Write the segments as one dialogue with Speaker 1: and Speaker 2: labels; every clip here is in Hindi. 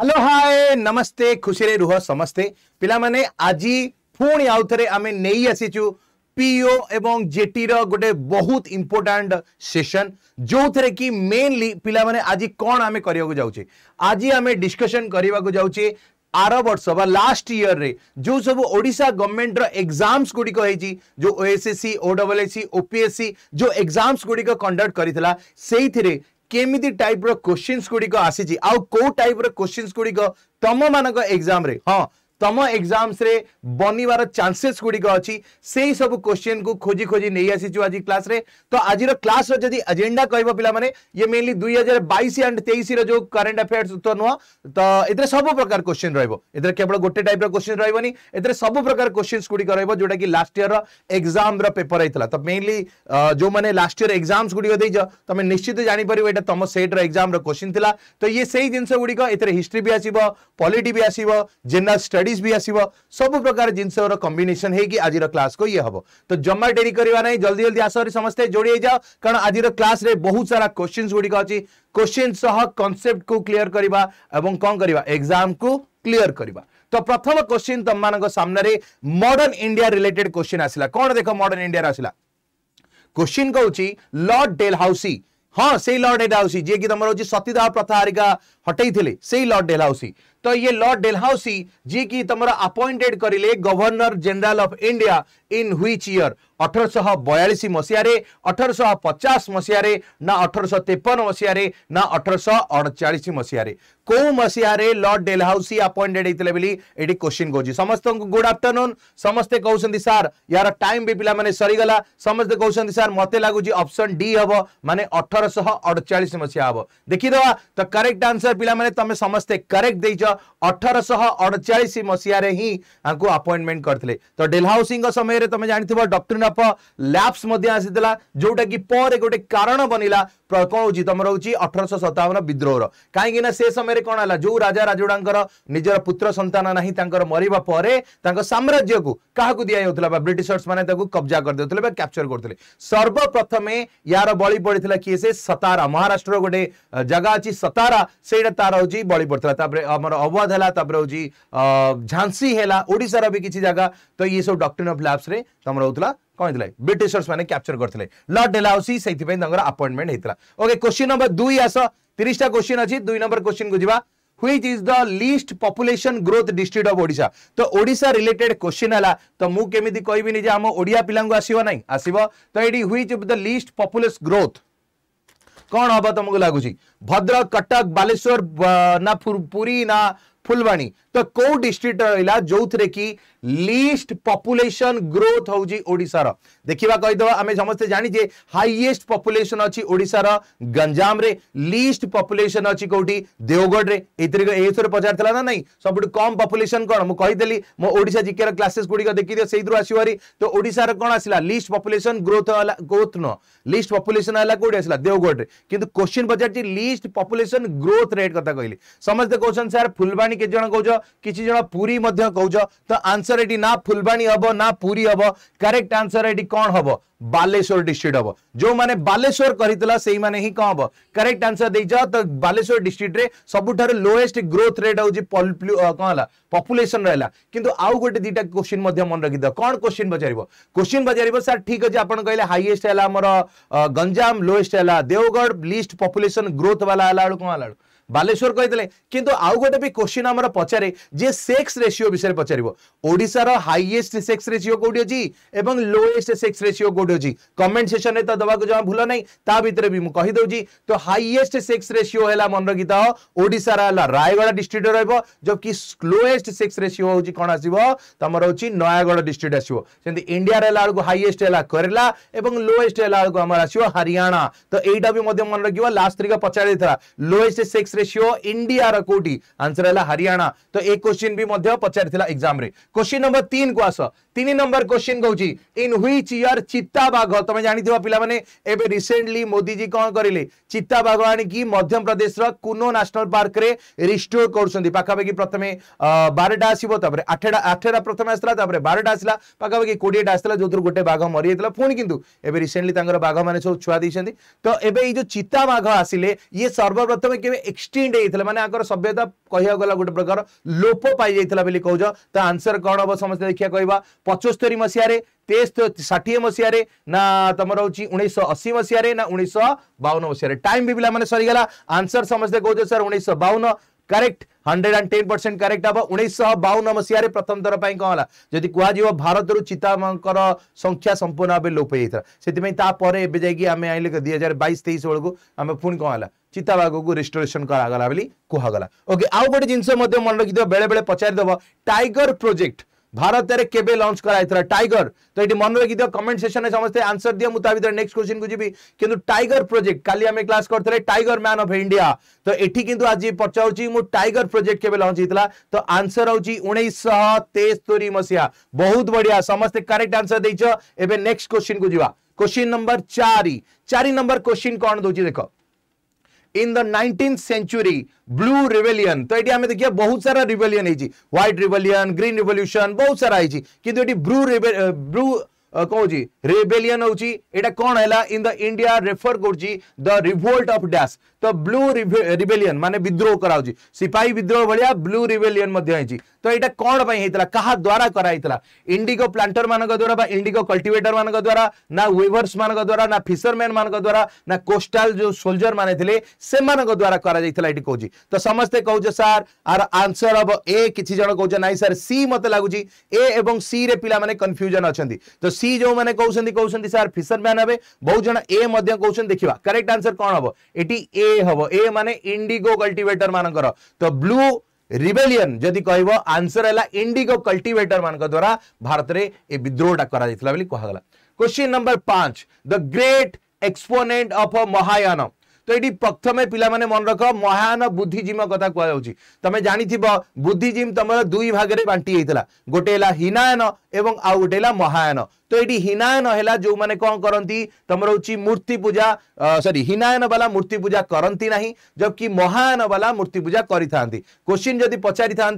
Speaker 1: हेलो हाय नमस्ते खुशी रुह समस्ते पे आज पुणी आउ थे आम नहीं पीओ एवं जेटी गोटे बहुत इम्पोर्टाट सेसन जो थे कि मेनली पाने आज कौन आम जाऊे आज आम डिस्कसन करने जाऊे आर वर्ष व लास्ट इयर रे जो सब ओडा गवर्नमेंट रग्जामस गुड़िक जो O S S C O S C OPSC जो एग्जाम्स गुड़िक कंडक्ट करी से କେମିତି ଟାଇପ୍ର କୋଶ୍ଚିନ୍ସ ଗୁଡ଼ିକ ଆସିଛି ଆଉ କୋଉ ଟାଇପ୍ର କୋଶ୍ଚିନ୍ସ ଗୁଡ଼ିକ ତମମାନଙ୍କ ଏକ୍ଜାମରେ ହଁ तम एक्जामस बनवर चान्सेस गुड़िक अच्छी से ही सब क्वेश्चन को खोजी खोजी नहीं आसीचु आज क्लास रे तो आज क्लास रि एजेडा कह पाने ये मेनली दुई हजार बैश एंड तेईस जो करेन्ट अफेयर्स तो नुह तो ये सब प्रकार क्वेश्चन रोहर केवल गोटे टाइप क्वेश्चन रही है सब प्रकार क्वेश्चन गुड़िक रोज जोटा कि लास्ट इयर एक्जाम रेपर होता तो मेनली जो मैंने लास्ट इयर एक्जाम गुड़िक तुम निश्चित जापर ये तुम सेट रग्जाम क्वेश्चन था तो ये से ही जिनगुड़ी एस हिस्ट्री भी आसव पलिटी भी आसव जेनराल स्टडी स्टडीज भी आसो सब प्रकार जिनस कम्बेसन आज क्लास को ये हम तो जमा डेरी करवा ना जल्दी जल्दी आसरी समस्ते जोड़ी जाओ कारण आज क्लास में बहुत सारा क्वेश्चन गुड़िक अच्छी क्वेश्चन सह कनसेप्ट को क्लीयर करवा कौन करवा एग्जाम को क्लीयर करवा तो प्रथम क्वेश्चन तुम मान मडर्ण इंडिया रिलेटेड क्वेश्चन आसला कौन देख मडर्ण इंडिया आसला क्वेश्चन कौन लर्ड डेल हाँ से लर्ड एड जी तुम्हारे सतीदाह प्रथा हरिका हटे से लर्ड डेलहाउसी तो ये लर्ड डेलहाउसी जी की तुम अपॉइंटेड करें governor general of India in which year अठरश बयालीस मसीह अठरशह पचास मसीह ना अठरश तेपन मसीह ना अठरशह अड़चाश मसीह कौ मसीह लर्ड डेलहाउसी अपॉइंटेड होते बोली ये क्वेश्चन कौन समस्त गुड आफ्टरनून समस्ते कहते सार यार टाइम भी पे सरीगला समस्ते कहते सार मत लगुच अप्सन डी हम मानने अठरश अड़चाश मसीह हम देखीद तो करेक्ट आंसर ପିଲାମାନେ ତମେ ସମସ୍ତେ କରେକ୍ଟ ଦେଇଛ ଅଠରଶହ ଅଡ଼ଚାଳିଶ ମସିହାରେ ହିଁ ଆଙ୍କୁ ଆପଏଣ୍ଟମେଣ୍ଟ କରିଥିଲେ ତ ଡେଲହାଉସିଙ୍କ ସମୟରେ ତମେ ଜାଣିଥିବ ଡକ୍ଟ୍ରିନ୍ ଅଫ୍ ଲ୍ୟାପ୍ସ ମଧ୍ୟ ଆସିଥିଲା ଯୋଉଟାକି ପରେ ଗୋଟେ କାରଣ ବନିଲା କଣ ହଉଛି ତମର ହଉଛି ଅଠରଶହ ସତାବନ ବିଦ୍ରୋହର କାହିଁକି ନା ସେ ସମୟରେ କଣ ହେଲା ଯୋଉ ରାଜା ରାଜୁଡ଼ାଙ୍କର ନିଜର ପୁତ୍ର ସନ୍ତାନ ନାହିଁ ତାଙ୍କର ମରିବା ପରେ ତାଙ୍କ ସାମ୍ରାଜ୍ୟକୁ କାହାକୁ ଦିଆଯାଉଥିଲା ବା ବ୍ରିଟିଶର୍ସ ମାନେ ତାକୁ କବ୍ଜା କରିଦେଉଥିଲେ ବା କ୍ୟାପଚର କରୁଥିଲେ ସର୍ବପ୍ରଥମେ ୟାର ବଳି ପଡ଼ିଥିଲା କିଏ ସେ ସତାରା ମହାରାଷ୍ଟ୍ରର ଗୋଟେ ଜାଗା ଅଛି ସତାରା ସେଇଟା तार हूँ बड़ी पड़ता अवध है झांसी है भी किसी जगह तो ये सब डक्टिन अफ लैब्स तुम रोला कौन थे ब्रिटिशर्स मैंने कैप्चर करते लड डेलाउसी अपॉइंटमेंट होता ओके क्वेश्चन नंबर दुई आस तीसटा क्वेश्चन अच्छी दुई नंबर क्वेश्चन को which is the least population growth district of ओडा तो ओडा रिलेटेड क्वेश्चन है तो मुझे कहबी आम ओडिया पिला आसवना आसव तो ये which of the least population growth कौन हम तुमको लगुच भद्रक कटक बालेश्वर ना पुरी ना फुलवाणी तो कौ डिस्ट्रिक्ट रहा जो थे कि लिस्ट पपुलेसन ग्रोथ हूँ देखा कहीदे आम समस्ते जाने हाइएस्ट पपुलेसन अच्छी गंजाम रे लिस्ट पपुलेसन अच्छी कौटी देवगढ़ ये पचार था ना ना सब कम पपुलेसन कौन मुझेली मोशा जिके र्लासेस गुड़िक देखी दिए आसवारी तो ओडार कौन आसा लिस्ट पपुलेसन ग्रोथ ग्रोथ नुह लिस्ट पपुलेसन कौटी आसा देवगढ़ कि क्वेश्चन पचार लिस्ट पपुलेसन ग्रोथ रेट क्या कहली समस्त कौन सर फुलवाणी के जन कौ କିଛି ଜଣ ପୁରୀ ମଧ୍ୟ କହୁଛ ତ ଆନ୍ସର ଏଠି ନା ଫୁଲବାଣୀ ହବ ନା ପୁରୀ ହବ କରେକ୍ଟ ଆନ୍ସର ଏଠି କ'ଣ ହବ ବାଲେଶ୍ୱର ଡିଷ୍ଟ୍ରିକ୍ଟ ହବ ଯେଉଁମାନେ ବାଲେଶ୍ୱର କରିଥିଲା ସେଇମାନେ ହିଁ କ'ଣ ହବ କରେକ୍ଟ ଆନ୍ସର ଦେଇଛ ତ ବାଲେଶ୍ୱର ଡିଷ୍ଟ୍ରିକ୍ଟରେ ସବୁଠାରୁ ଲୋଏଷ୍ଟ ଗ୍ରୋଥ ରେଟ୍ ହଉଛି କ'ଣ ହେଲା ପପୁଲେସନ ରହିଲା କିନ୍ତୁ ଆଉ ଗୋଟେ ଦୁଇଟା କୋଶ୍ଚିନ୍ ମଧ୍ୟ ମନେ ରଖିଦିଅ କ'ଣ କୋଶ୍ଚିନ୍ ପଚାରିବ କୋଶ୍ଚିନ୍ ପଚାରିବ ସାର୍ ଠିକ୍ ଅଛି ଆପଣ କହିଲେ ହାଇଏଷ୍ଟ ହେଲା ଆମର ଗଞ୍ଜାମ ଲୋଏଷ୍ଟ ହେଲା ଦେଓଗଡ଼ ଲିଷ୍ଟ ପପୁଲେସନ ଗ୍ରୋଥ ବାଲା ହେଲା ବେଳକୁ କ'ଣ ହେଲା ବେଳକୁ ବାଲେଶ୍ୱର କହିଦେଲେ କିନ୍ତୁ ଆଉ ଗୋଟେ ବି କୋଶ୍ଚିନ୍ ଆମର ପଚାରେ ଯେ ସେକ୍ସ ରେସିଓ ବିଷୟରେ ପଚାରିବ ଓଡ଼ିଶାର ହାଇଏଷ୍ଟ ସେକ୍ସ ରେସିଓ କୋଉଠି ଅଛି ଏବଂ ଲୋଏଷ୍ଟ ସେକ୍ସ ରେସିଓ କୋଉଠି ଅଛି କମେଣ୍ଟ ସେକ୍ସନରେ ତ ଦେବାକୁ ଜମା ଭୁଲ ନାହିଁ ତା ଭିତରେ ବି ମୁଁ କହିଦେଉଛି ତ ହାଇଏଷ୍ଟ ସେକ୍ସ ରେସିଓ ହେଲା ମନେ ରଖିଥାଅ ଓଡ଼ିଶାର ହେଲା ରାୟଗଡ଼ା ଡିଷ୍ଟ୍ରିକ୍ଟ ରହିବ ଯେଉଁକି ଲୋଏଷ୍ଟ ସେକ୍ସ ରେସିଓ ହେଉଛି କ'ଣ ଆସିବ ତମର ହେଉଛି ନୟାଗଡ଼ ଡିଷ୍ଟ୍ରିକ୍ଟ ଆସିବ ସେମିତି ଇଣ୍ଡିଆର ହେଲା ବେଳକୁ ହାଇଏଷ୍ଟ ହେଲା କେରଲା ଏବଂ ଲୋଏଷ୍ଟ ହେଲା ବେଳକୁ ଆମର ଆସିବ ହରିୟାଣା ତ ଏଇଟା ବି ମଧ୍ୟ ମନେ ରଖିବ ଲାଷ୍ଟ ଥରିକ ପଚାରି ଦେଇଥିଲା ଲୋଏଷ୍ଟ ସେକ୍ସ रेशियो इंडिया कौटी आंसर है हरियाणा तो ये क्वेश्चन भी पचार क्वेश्चन नंबर तीन को आस तीन नंबर क्वेश्चन कौन इन ह्विच इयर चित्ताबाघ तुम जान पाने रिसेंटली मोदी जी कौन करें चित्ताबाघ आणिकी मध्यप्रदेश न्यासनाल पार्क रिस्टोर करापाखि प्रथम बारटा आसो आठटा प्रथम आसला बारटा आसला पाखापाखि कोड़ेटा आसला जो गोटे बाघ मरी जाता पुणी कितु एवं रिसेंटली बाघ मैंने सब छुआ तो ये जो चित्ताबाघ आसिले ये सर्वप्रथम केवे एक्सटिंड होता है मैंने सभ्यता कह गला गोटे प्रकार लोप पाई था बोली कौ तो आंसर कौन हम समस्त देखिए कह पचस्तरी मसीह तेईस षाठी मसीह ना तुम हूँ उन्नीस अशी ना उन्नीस बावन मसीह टाइम भी पे सरीगला आंसर समस्त कहते सर उन्नीस correct hundred and ten percent correct हम उन्नीस बावन मसीह प्रथम थर पर कौन है जदि कह भारत रु चितामांकर संख्या संपूर्ण भाव लोप होता से जैसे आम आने दुई हजार बैस तेईस बेलू आम पुणी कौन है চিতাবাঘ কু রিস্টোরেসন করা গলা বলে কুহগলা ওকে আউ গোটে জিনিস মনে রাখি বেড়ে বেড়ে পচারিদেব টাইগর প্রোজেক্ট भारत के तो लंच कर टाइगर तो ये मन रखी दिव कमेंट सेसन समस्त आंसर दिए मुझे नेक्स्ट क्वेश्चन को जी कि टाइगर प्रोजेक्ट कल क्लास करते टाइगर मैन अफ इंडिया तो ये आज पचारूँ टाइगर प्रोजेक्ट के लंच होता तो आंसर हूँ उन्नीस तेस्तरी मसीहा बहुत बढ़िया समस्त कैरेक्ट आंसर देख एक्स्ट क्वेश्चन को जी क्वेश्चन नंबर चार चार नंबर क्वेश्चन कौन दूसरी देख in the nineteen century blue rebellion तो ये देखिए बहुत सारा रिवेलियन है रिवेलियन ग्रीन रिवल्यूशन बहुत सारा है कि ब्लू ब्लू कौन रेबेलियन होगी कौन है इन द इंडिया रेफर कर रिवोल्ट ऑफ डैश તો ବ୍ଲୁ ରିବେଲିୟନ ମାନେ ବିଦ୍ରୋହ କରାଉଛି ସିପାହୀ ବିଦ୍ରୋହ ଭଳିଆ ବ୍ଲୁ ରିବେଲିୟନ ମଧ୍ୟ ହେଇଛି ତ ଏଇଟା କଣ ପାଇଁ ହେଇଥିଲା କାହା ଦ୍ୱାରା କରାହେଇଥିଲା ଇଣ୍ଡିଗୋ ପ୍ଲାଣ୍ଟର ମାନଙ୍କ ଦ୍ୱାରା ବା ଇଣ୍ଡିଗୋ କଲ୍ଟିଭେଟର ମାନଙ୍କ ଦ୍ୱାରା ନା ୱେଭର୍ସ ମାନଙ୍କ ଦ୍ୱାରା ନା ଫିସରମ୍ୟାନ ମାନଙ୍କ ଦ୍ୱାରା ନା କୋଷ୍ଟାଲ ଯୋଉ ସୋଲଜର ମାନେ ଥିଲେ ସେମାନଙ୍କ ଦ୍ୱାରା କରାଯାଇଥିଲା ଏଠି କହୁଛି ତ ସମସ୍ତେ କହୁଛେ ସାର୍ ଆର ଆନ୍ସର ହବ ଏ କିଛି ଜଣ କହୁଛେ ନାଇଁ ସାର୍ ସି ମତେ ଲାଗୁଛି ଏ ଏବଂ ସି ରେ ପିଲାମାନେ କନଫ୍ୟୁଜନ ଅଛନ୍ତି ତ ସି ଯୋଉମାନେ କହୁଛନ୍ତି କହୁଛନ୍ତି ସାର୍ ଫିସରମ୍ୟାନ ହେବେ ବହୁତ ଜଣ ଏ ମଧ୍ୟ କହୁଛନ୍ତି ଦେଖିବା କରେକ୍ଟ ଆନ୍ସର କଣ ହବ ଏଠି ଏ ए हम ए मान इंडिगो कल्टिवेटर मान तो ब्लू रिबेलियन जदि कह आंसर है इंडिगो कल्टिवेटर मान द्वारा भारत में यह विद्रोहटा कर क्वेश्चन नंबर पांच the great exponent of Mahayana তো এটি প্রথমে পিলামানে মনে রখ মহান বুদ্ধিজীম কথা কুযাচ্ছি তুমি জাঁথিব বুদ্ধিজীম তোমার দুই ভাগে বাঁটি হয়েছিল গোটে হল হীনায়ন এবং আউ গোটে तो ये हिनायन है जो मैंने कौन करती तुम हूँ मूर्ति पूजा सरी हिनायन वाला मूर्ति पूजा करती ना जबकि महायन वाला मूर्ति पूजा करोश्चिन था जदि पचारि था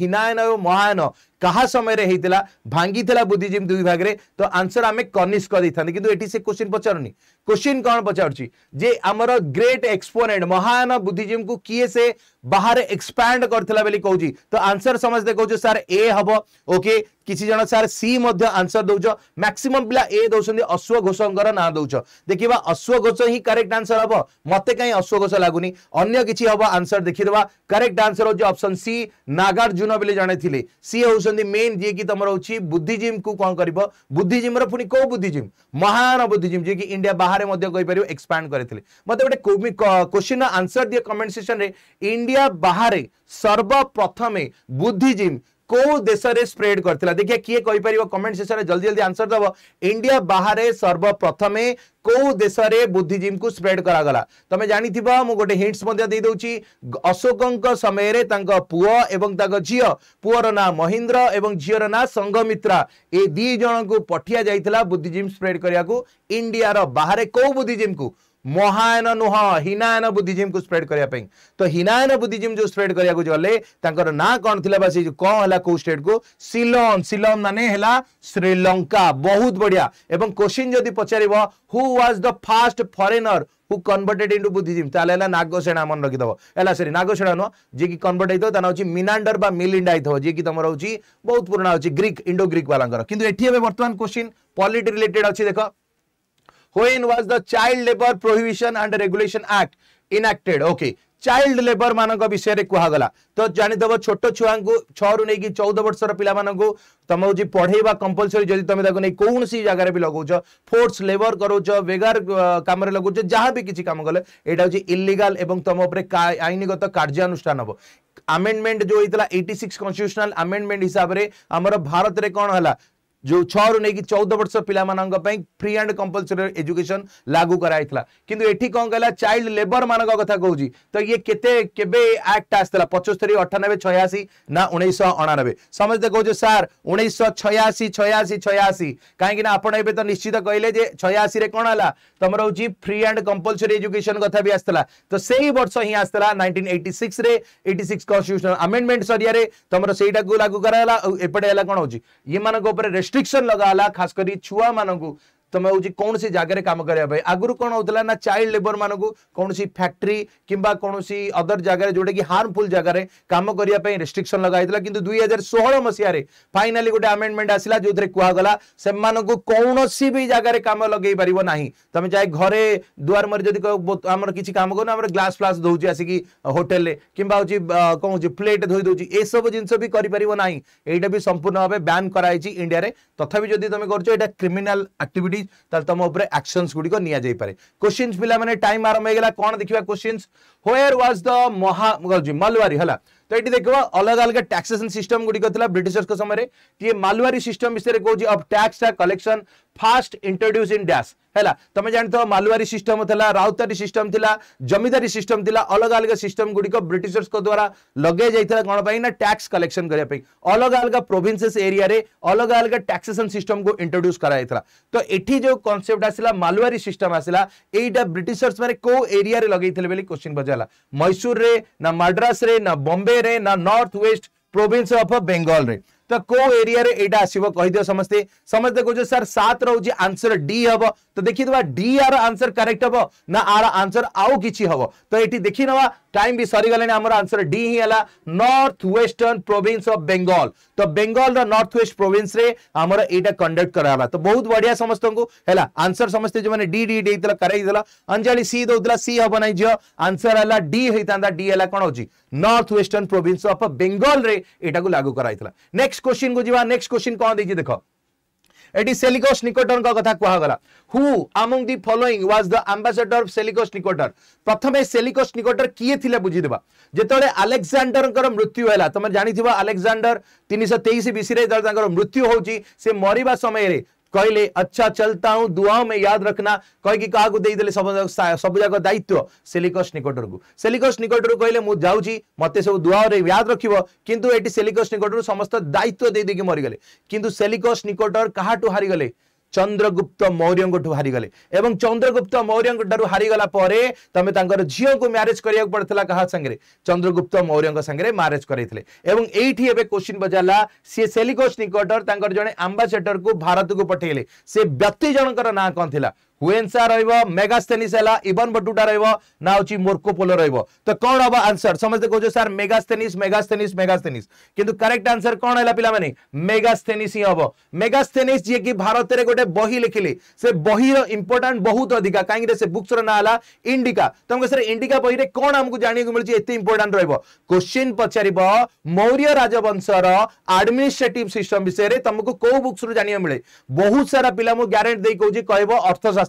Speaker 1: हिनायन और महायन क्या समय होता भांगी बुद्धिजीवी दुई भाग में तो आंसर आम कनिष्क देता कि क्वेश्चन पचारूनि क्वेश्चन कौन पचार आमर ग्रेट एक्सपोनेंट महायन बुद्धिजीवी को किए से ବାହାରେ ଏକ୍ସପ୍ୟାଣ୍ଡ କରିଥିଲା ବୋଲି କହୁଛି ତ ଆନ୍ସର ସମସ୍ତେ କହୁଛ ସାର୍ ଏ ହବ ଓକେ କିଛି ଜଣ ସାର୍ ସି ମଧ୍ୟ ଆନ୍ସର ଦଉଛ ମ୍ୟାକ୍ସିମମ୍ ପିଲା ଏ ଦଉଛନ୍ତି ଅଶ୍ୱ ଘୋଷଙ୍କର ନାଁ ଦଉଛ ଦେଖିବା ଅଶ୍ୱ ଘୋଷ ହିଁ କରେକ୍ଟ ଆନ୍ସର ହବ ମତେ କାହିଁ ଅଶ୍ୱ ଘୋଷ ଲାଗୁନି ଅନ୍ୟ କିଛି ହବ ଆନ୍ସର ଦେଖିଦେବା କରେକ୍ଟ ଆନ୍ସର ହଉଛି ଅପସନ ସି ନାଗାର୍ଜୁନ ବୋଲି ଜଣେଥିଲେ ସିଏ ହଉଛନ୍ତି ମେନ୍ ଯିଏକି ତମର ହଉଛି ବୁଦ୍ଧିଜୀମକୁ କ'ଣ କରିବ ବୁଦ୍ଧିଜୀମର ପୁଣି କୋଉ ବୁଦ୍ଧିଜୀମ ମହାନ ବୁଦ୍ଧିଜୀମ ଯିଏକି ଇଣ୍ଡିଆ ବାହାରେ ମଧ୍ୟ କହିପାରିବ ଏକ୍ସପ୍ୟାଣ୍ଡ କରିଥିଲେ ମତେ ଗୋଟେ କୋଶ୍ଚିନ୍ର ଆନ୍ସର ଦିଏ କମେଣ୍ଟ ସେକ୍ସନରେ ଇଣ୍ଡିଆ ইন্ডিয়া বাহারে সর্বপ্রথমে বুদ্ধিজিম কেউ দেশে স্প্রেড করে দেখি কি কইপার কমেন্ট সেসনে জলদি জলদি আনসর দেব ইন্ডিয়া বাহারে সর্বপ্রথমে কেউ দেশে বুদ্ধিজীম কু স্প্রেড করা তুমি জাঁথিব মু গোটে হিন্টস দেছি অশোকঙ্ সময়ের তাঙ্ক পুয় এবং তাঙ্ক ঝিও পুয়র না মহিন্দ্র এবং ঝিওর না সংঘমিত্রা এ দুই জনক পঠিয়া যাই বুদ্ধিজীম স্প্রেড করা ইন্ডিয়ার বাহারে কেউ বুদ্ধিজীম কু ମହାୟନ ନୁହଁ ହିନାୟନ ବୁଦ୍ଧିଜିମକୁ ସ୍ପ୍ରେଡ୍ କରିବା ପାଇଁ ତ ହିନାୟନ ବୁଦ୍ଧିଜିମ ଯେଉଁ ସ୍ପ୍ରେଡ୍ କରିବାକୁ ଗଲେ ତାଙ୍କର ନାଁ କ'ଣ ଥିଲା ବା ସେ ଯେଉଁ କ'ଣ ହେଲା କେଉଁ ଷ୍ଟେଟ୍କୁ ସିଲନ୍ ସିଲନ୍ ମାନେ ହେଲା ଶ୍ରୀଲଙ୍କା ବହୁତ ବଢ଼ିଆ ଏବଂ କୋଶ୍ଚିନ୍ ଯଦି ପଚାରିବ who was the first foreigner who converted into Buddhism ତାହେଲେ ହେଲା ନାଗସେଣା ମନେ ରଖିଦେବ ହେଲା ସରି ନାଗସେଣା ନୁହଁ ଯିଏକି କନଭର୍ଟ ହେଇଥିବ ତା ନାଁ ହେଉଛି ମିନାଣ୍ଡର ବା ମିଲିଣ୍ଡା ହେଇଥିବ ଯିଏକି ତମର ହେଉଛି ବହୁତ ପୁରୁଣା ହେଉଛି ଗ୍ରୀକ୍ ଇଣ୍ଡୋ ଗ୍ରୀକ୍ ବାଲାଙ୍କର କିନ୍ତୁ ଏଠି ଏବେ ବର୍ତ୍ତମାନ କୋଶ୍ଚିନ୍ ପଲିଟି ରିଲେଟେଡ୍ ଅଛି ଦେଖ when was the child labor prohibition and regulation act enacted okay child labour মানক বিষয়ে কুহগলা তো জানিদেব ছোট ছুয়া ছু নেই চৌদ বর্ষর পিলা মানুষ তুমি হচ্ছে পড়াইবা কম্পলসরি যদি তুমি তাকে নিয়ে কৌশি জায়গায় বি লগাউছ ফোর্স লেবর করছ বেগার কামরে লগাউছ যা বি কিছু কাম কলে এটা হচ্ছে ইলিগাল এবং তোম উপরে আইনগত কার্যানুষ্ঠান হব আমেন্ডমেন্ট যে হয়েছিল এইটি সিক্স কনস্টিট্যুশনাল আমেন্ডমেন্ট হিসাবে আমার ভারতের কণ হল जो छु नहीं चौदह वर्ष पाला फ्री एंड कंपलसरी एजुकेशन लागू कराई कि कौन कहला चाइल्ड लेबर मान क्या कहूँ तो ये केते केबे पचस्तरी अठानबे छयाशी ना उन्नीस अणानबे समझते कहे सार उन्नीस छयाशी छयाशी छयाशी कहीं आप तो निश्चित कहले छयाशी कौन है तुम रोज फ्री एंड कंपलसरी एजुकेशन कथा भी आसाला तो से ही वर्ष हिं आसला nineteen eighty six constitution amendment जरिया तुम से लागू कराला कौन हो ये रेस्ट ରେଷ୍ଟ୍ରିକ୍ସନ ଲଗାହେଲା ଖାସ କରି ଛୁଆମାନଙ୍କୁ तुम तो हूँ कौन सी जगह कम करने आगुरी कौन होता ना चाइल्ड लेबर मान कौन फैक्ट्री कि कौन अदर जगार जोटा कि हार्मफुल जगार कम करने रेस्ट्रिक्शन लगाई कि दुई हजार षोह मसीह फाइनाली गोटे आमेडमेंट आसला जो थे कहगला से कौन भी जगार कम लगे पार ना तुम चाहे घरे दुआर मरी जब आम किसी कम कर ग्लास फ्लास दौर आसिक होटेल कि कौन प्लेट धोई दौर ये सब जिनस भी करना यहाँ भी संपूर्ण भाव बैन कराई इंडिया तथा जब तुम कर क्रिमिनाल आक्टिविटी করি তাহলে তোম উপরে আকশনস গুড়ি নিয়া যাই পারে কোশ্চিনস পিলা মানে টাইম আরম্ভ হয়ে গেলা কোন দেখিবা কোশ্চিনস হোয়ার ওয়াজ দ মহা মালওয়ারি হলা तो ये देख अलग अलग टैक्सेसन सिस्टम गुड़िक ब्रिटिशर्स समय किए मालुआरी सिस्टम विषय कौन अब tax collection first introduced in dash है तुम हो मालुआरी सिस्टम थी राउतारी सिस्टम थी जमीदारी सिस्टम थी अलग अलग सिस्टम गुड़िक ब्रिटिशर्स द्वारा लगे जाता कौन पर टैक्स कलेक्शन करने अलग अलग प्रोभिन्सेस एरिया अलग अलग टैक्सेसन सिस्टम को इंट्रोड्यूस कराइला तो ये जो कनसेप्ट आसा मालुआरी सिस्टम आसला यहाँ ब्रिटिशर्स मैंने कौ एरिया लगे क्वेश्चन पचारा मैसूर ना मड्रास ना बम्बे रे ना North West Province of Bengal रे तो कौ एरिया रे एटा आसीबो कहि दियो समस्ते समस्ते को सर 7 रहउची आंसर डी हबो तो देखि दबा डी आर आंसर करेक्ट हबो ना आर आंसर आउ किछि हबो तो एठी देखि नवा टाइम भी सरी आंसर डी ही हला North Western Province of Bengal तो बंगाल रा वेस्ट प्रोविंस रे कंडक्ट कराला तो बहुत बढ़िया समस्त को हला आंसर समस्ते जो माने डी डी देइतला करेइतला अंजली सी दउतला सी हबो नै जो आंसर हला डी होइतांदा डी हला कोन होची North Western Province of Bengal रे को लागू कराइतला नेक्स्ट नेक्स्ट क्वेश्चन को जी नेक्स्ट क्वेश्चन कौन देखिए देख এটি সেলিকস নিকোটরঙ্ক কথা কুহগলা হু among the following was the আম্বাসেডর of সেলিকস নিকোটর প্রথমে সেলিকস নিকোটর কিয়ে থিলে বুঝি দেবা যেতবে আলেকজাণ্ডরঙ্কর মৃত্যু হেলা তুমি জানিথিবা আলেকজাণ্ডর 323 বিসি রে যেতবে তাঙ্কর মৃত্যু হউচি সে মরিবা সময়রে कहले अच्छा चलता हूँ दुआओं में याद रखना कहीं क्या देदेले सब सब जगह दायित्व सिलिकस निकटर को सेलिकस निकटर कहले मुझे जाऊँगी मत सब दुआ याद रख कि सेलिकस निकटर समस्त दायित्व दे मरीगले कि सेलिकस निकटर क्या हारीगले चंद्रगुप्त मौर्य हारीगले चंद्रगुप्त मौर्य हारीगला तुम तर झील को म्यारेज करा पड़ता क्या सागर चंद्रगुप्त मौर्य सागर म्यारेज करते ये पचारा सी सेलिकोस निकटर जड़े आंबासेडर को भारत को पठेले से व्यक्ति जनकर ना कौन थी ହୁଏନ୍ସା ରହିବ ମେଗାସ୍ଥେନିସ୍ ହେଲା ଇବନ ବଟୁଟା ରହିବ ନା ହଉଛି ମୋର୍କୋ ପୋଲୋ ରହିବ ତ କଣ ହବ ଆନ୍ସର ସମସ୍ତେ କହୁଛ ସାର୍ ମେଗାସ୍ଥେନିସ୍ ମେଗାସ୍ଥେନିସ୍ ମେଗାସ୍ଥେନିସ୍ କିନ୍ତୁ କରେକ୍ଟ ଆନ୍ସର କଣ ହେଲା ପିଲାମାନେ ମେଗାସ୍ଥେନିସ୍ ହିଁ ହବ ମେଗାସ୍ଥେନିସ୍ ଯିଏକି ଭାରତରେ ଗୋଟେ ବହି ଲେଖିଲେ ସେ ବହିର ଇମ୍ପୋର୍ଟାଣ୍ଟ ବହୁତ ଅଧିକା କାହିଁକିନା ସେ ବୁକ୍ସର ନାଁ ହେଲା ଇଣ୍ଡିକା ତମକୁ ସାର୍ ଇଣ୍ଡିକା ବହିରେ କଣ ଆମକୁ ଜାଣିବାକୁ ମିଳୁଛି ଏତେ ଇମ୍ପୋର୍ଟାଣ୍ଟ ରହିବ କୋଶ୍ଚିନ୍ ପଚାରିବ ମୌର୍ଯ୍ୟ ରାଜବଂଶର ଆଡମିନିଷ୍ଟ୍ରେଟିଭ୍ ସିଷ୍ଟମ ବିଷୟରେ ତମକୁ କୋଉ ବୁକ୍ସରୁ ଜାଣିବାକୁ ମିଳେ ବହୁତ ସାରା ପିଲା ମୁଁ ଗ୍ୟାରେଣ୍ଟି ଦେଇ କହୁଛି କହିବ ଅର୍ଥଶାସ୍ତ୍ର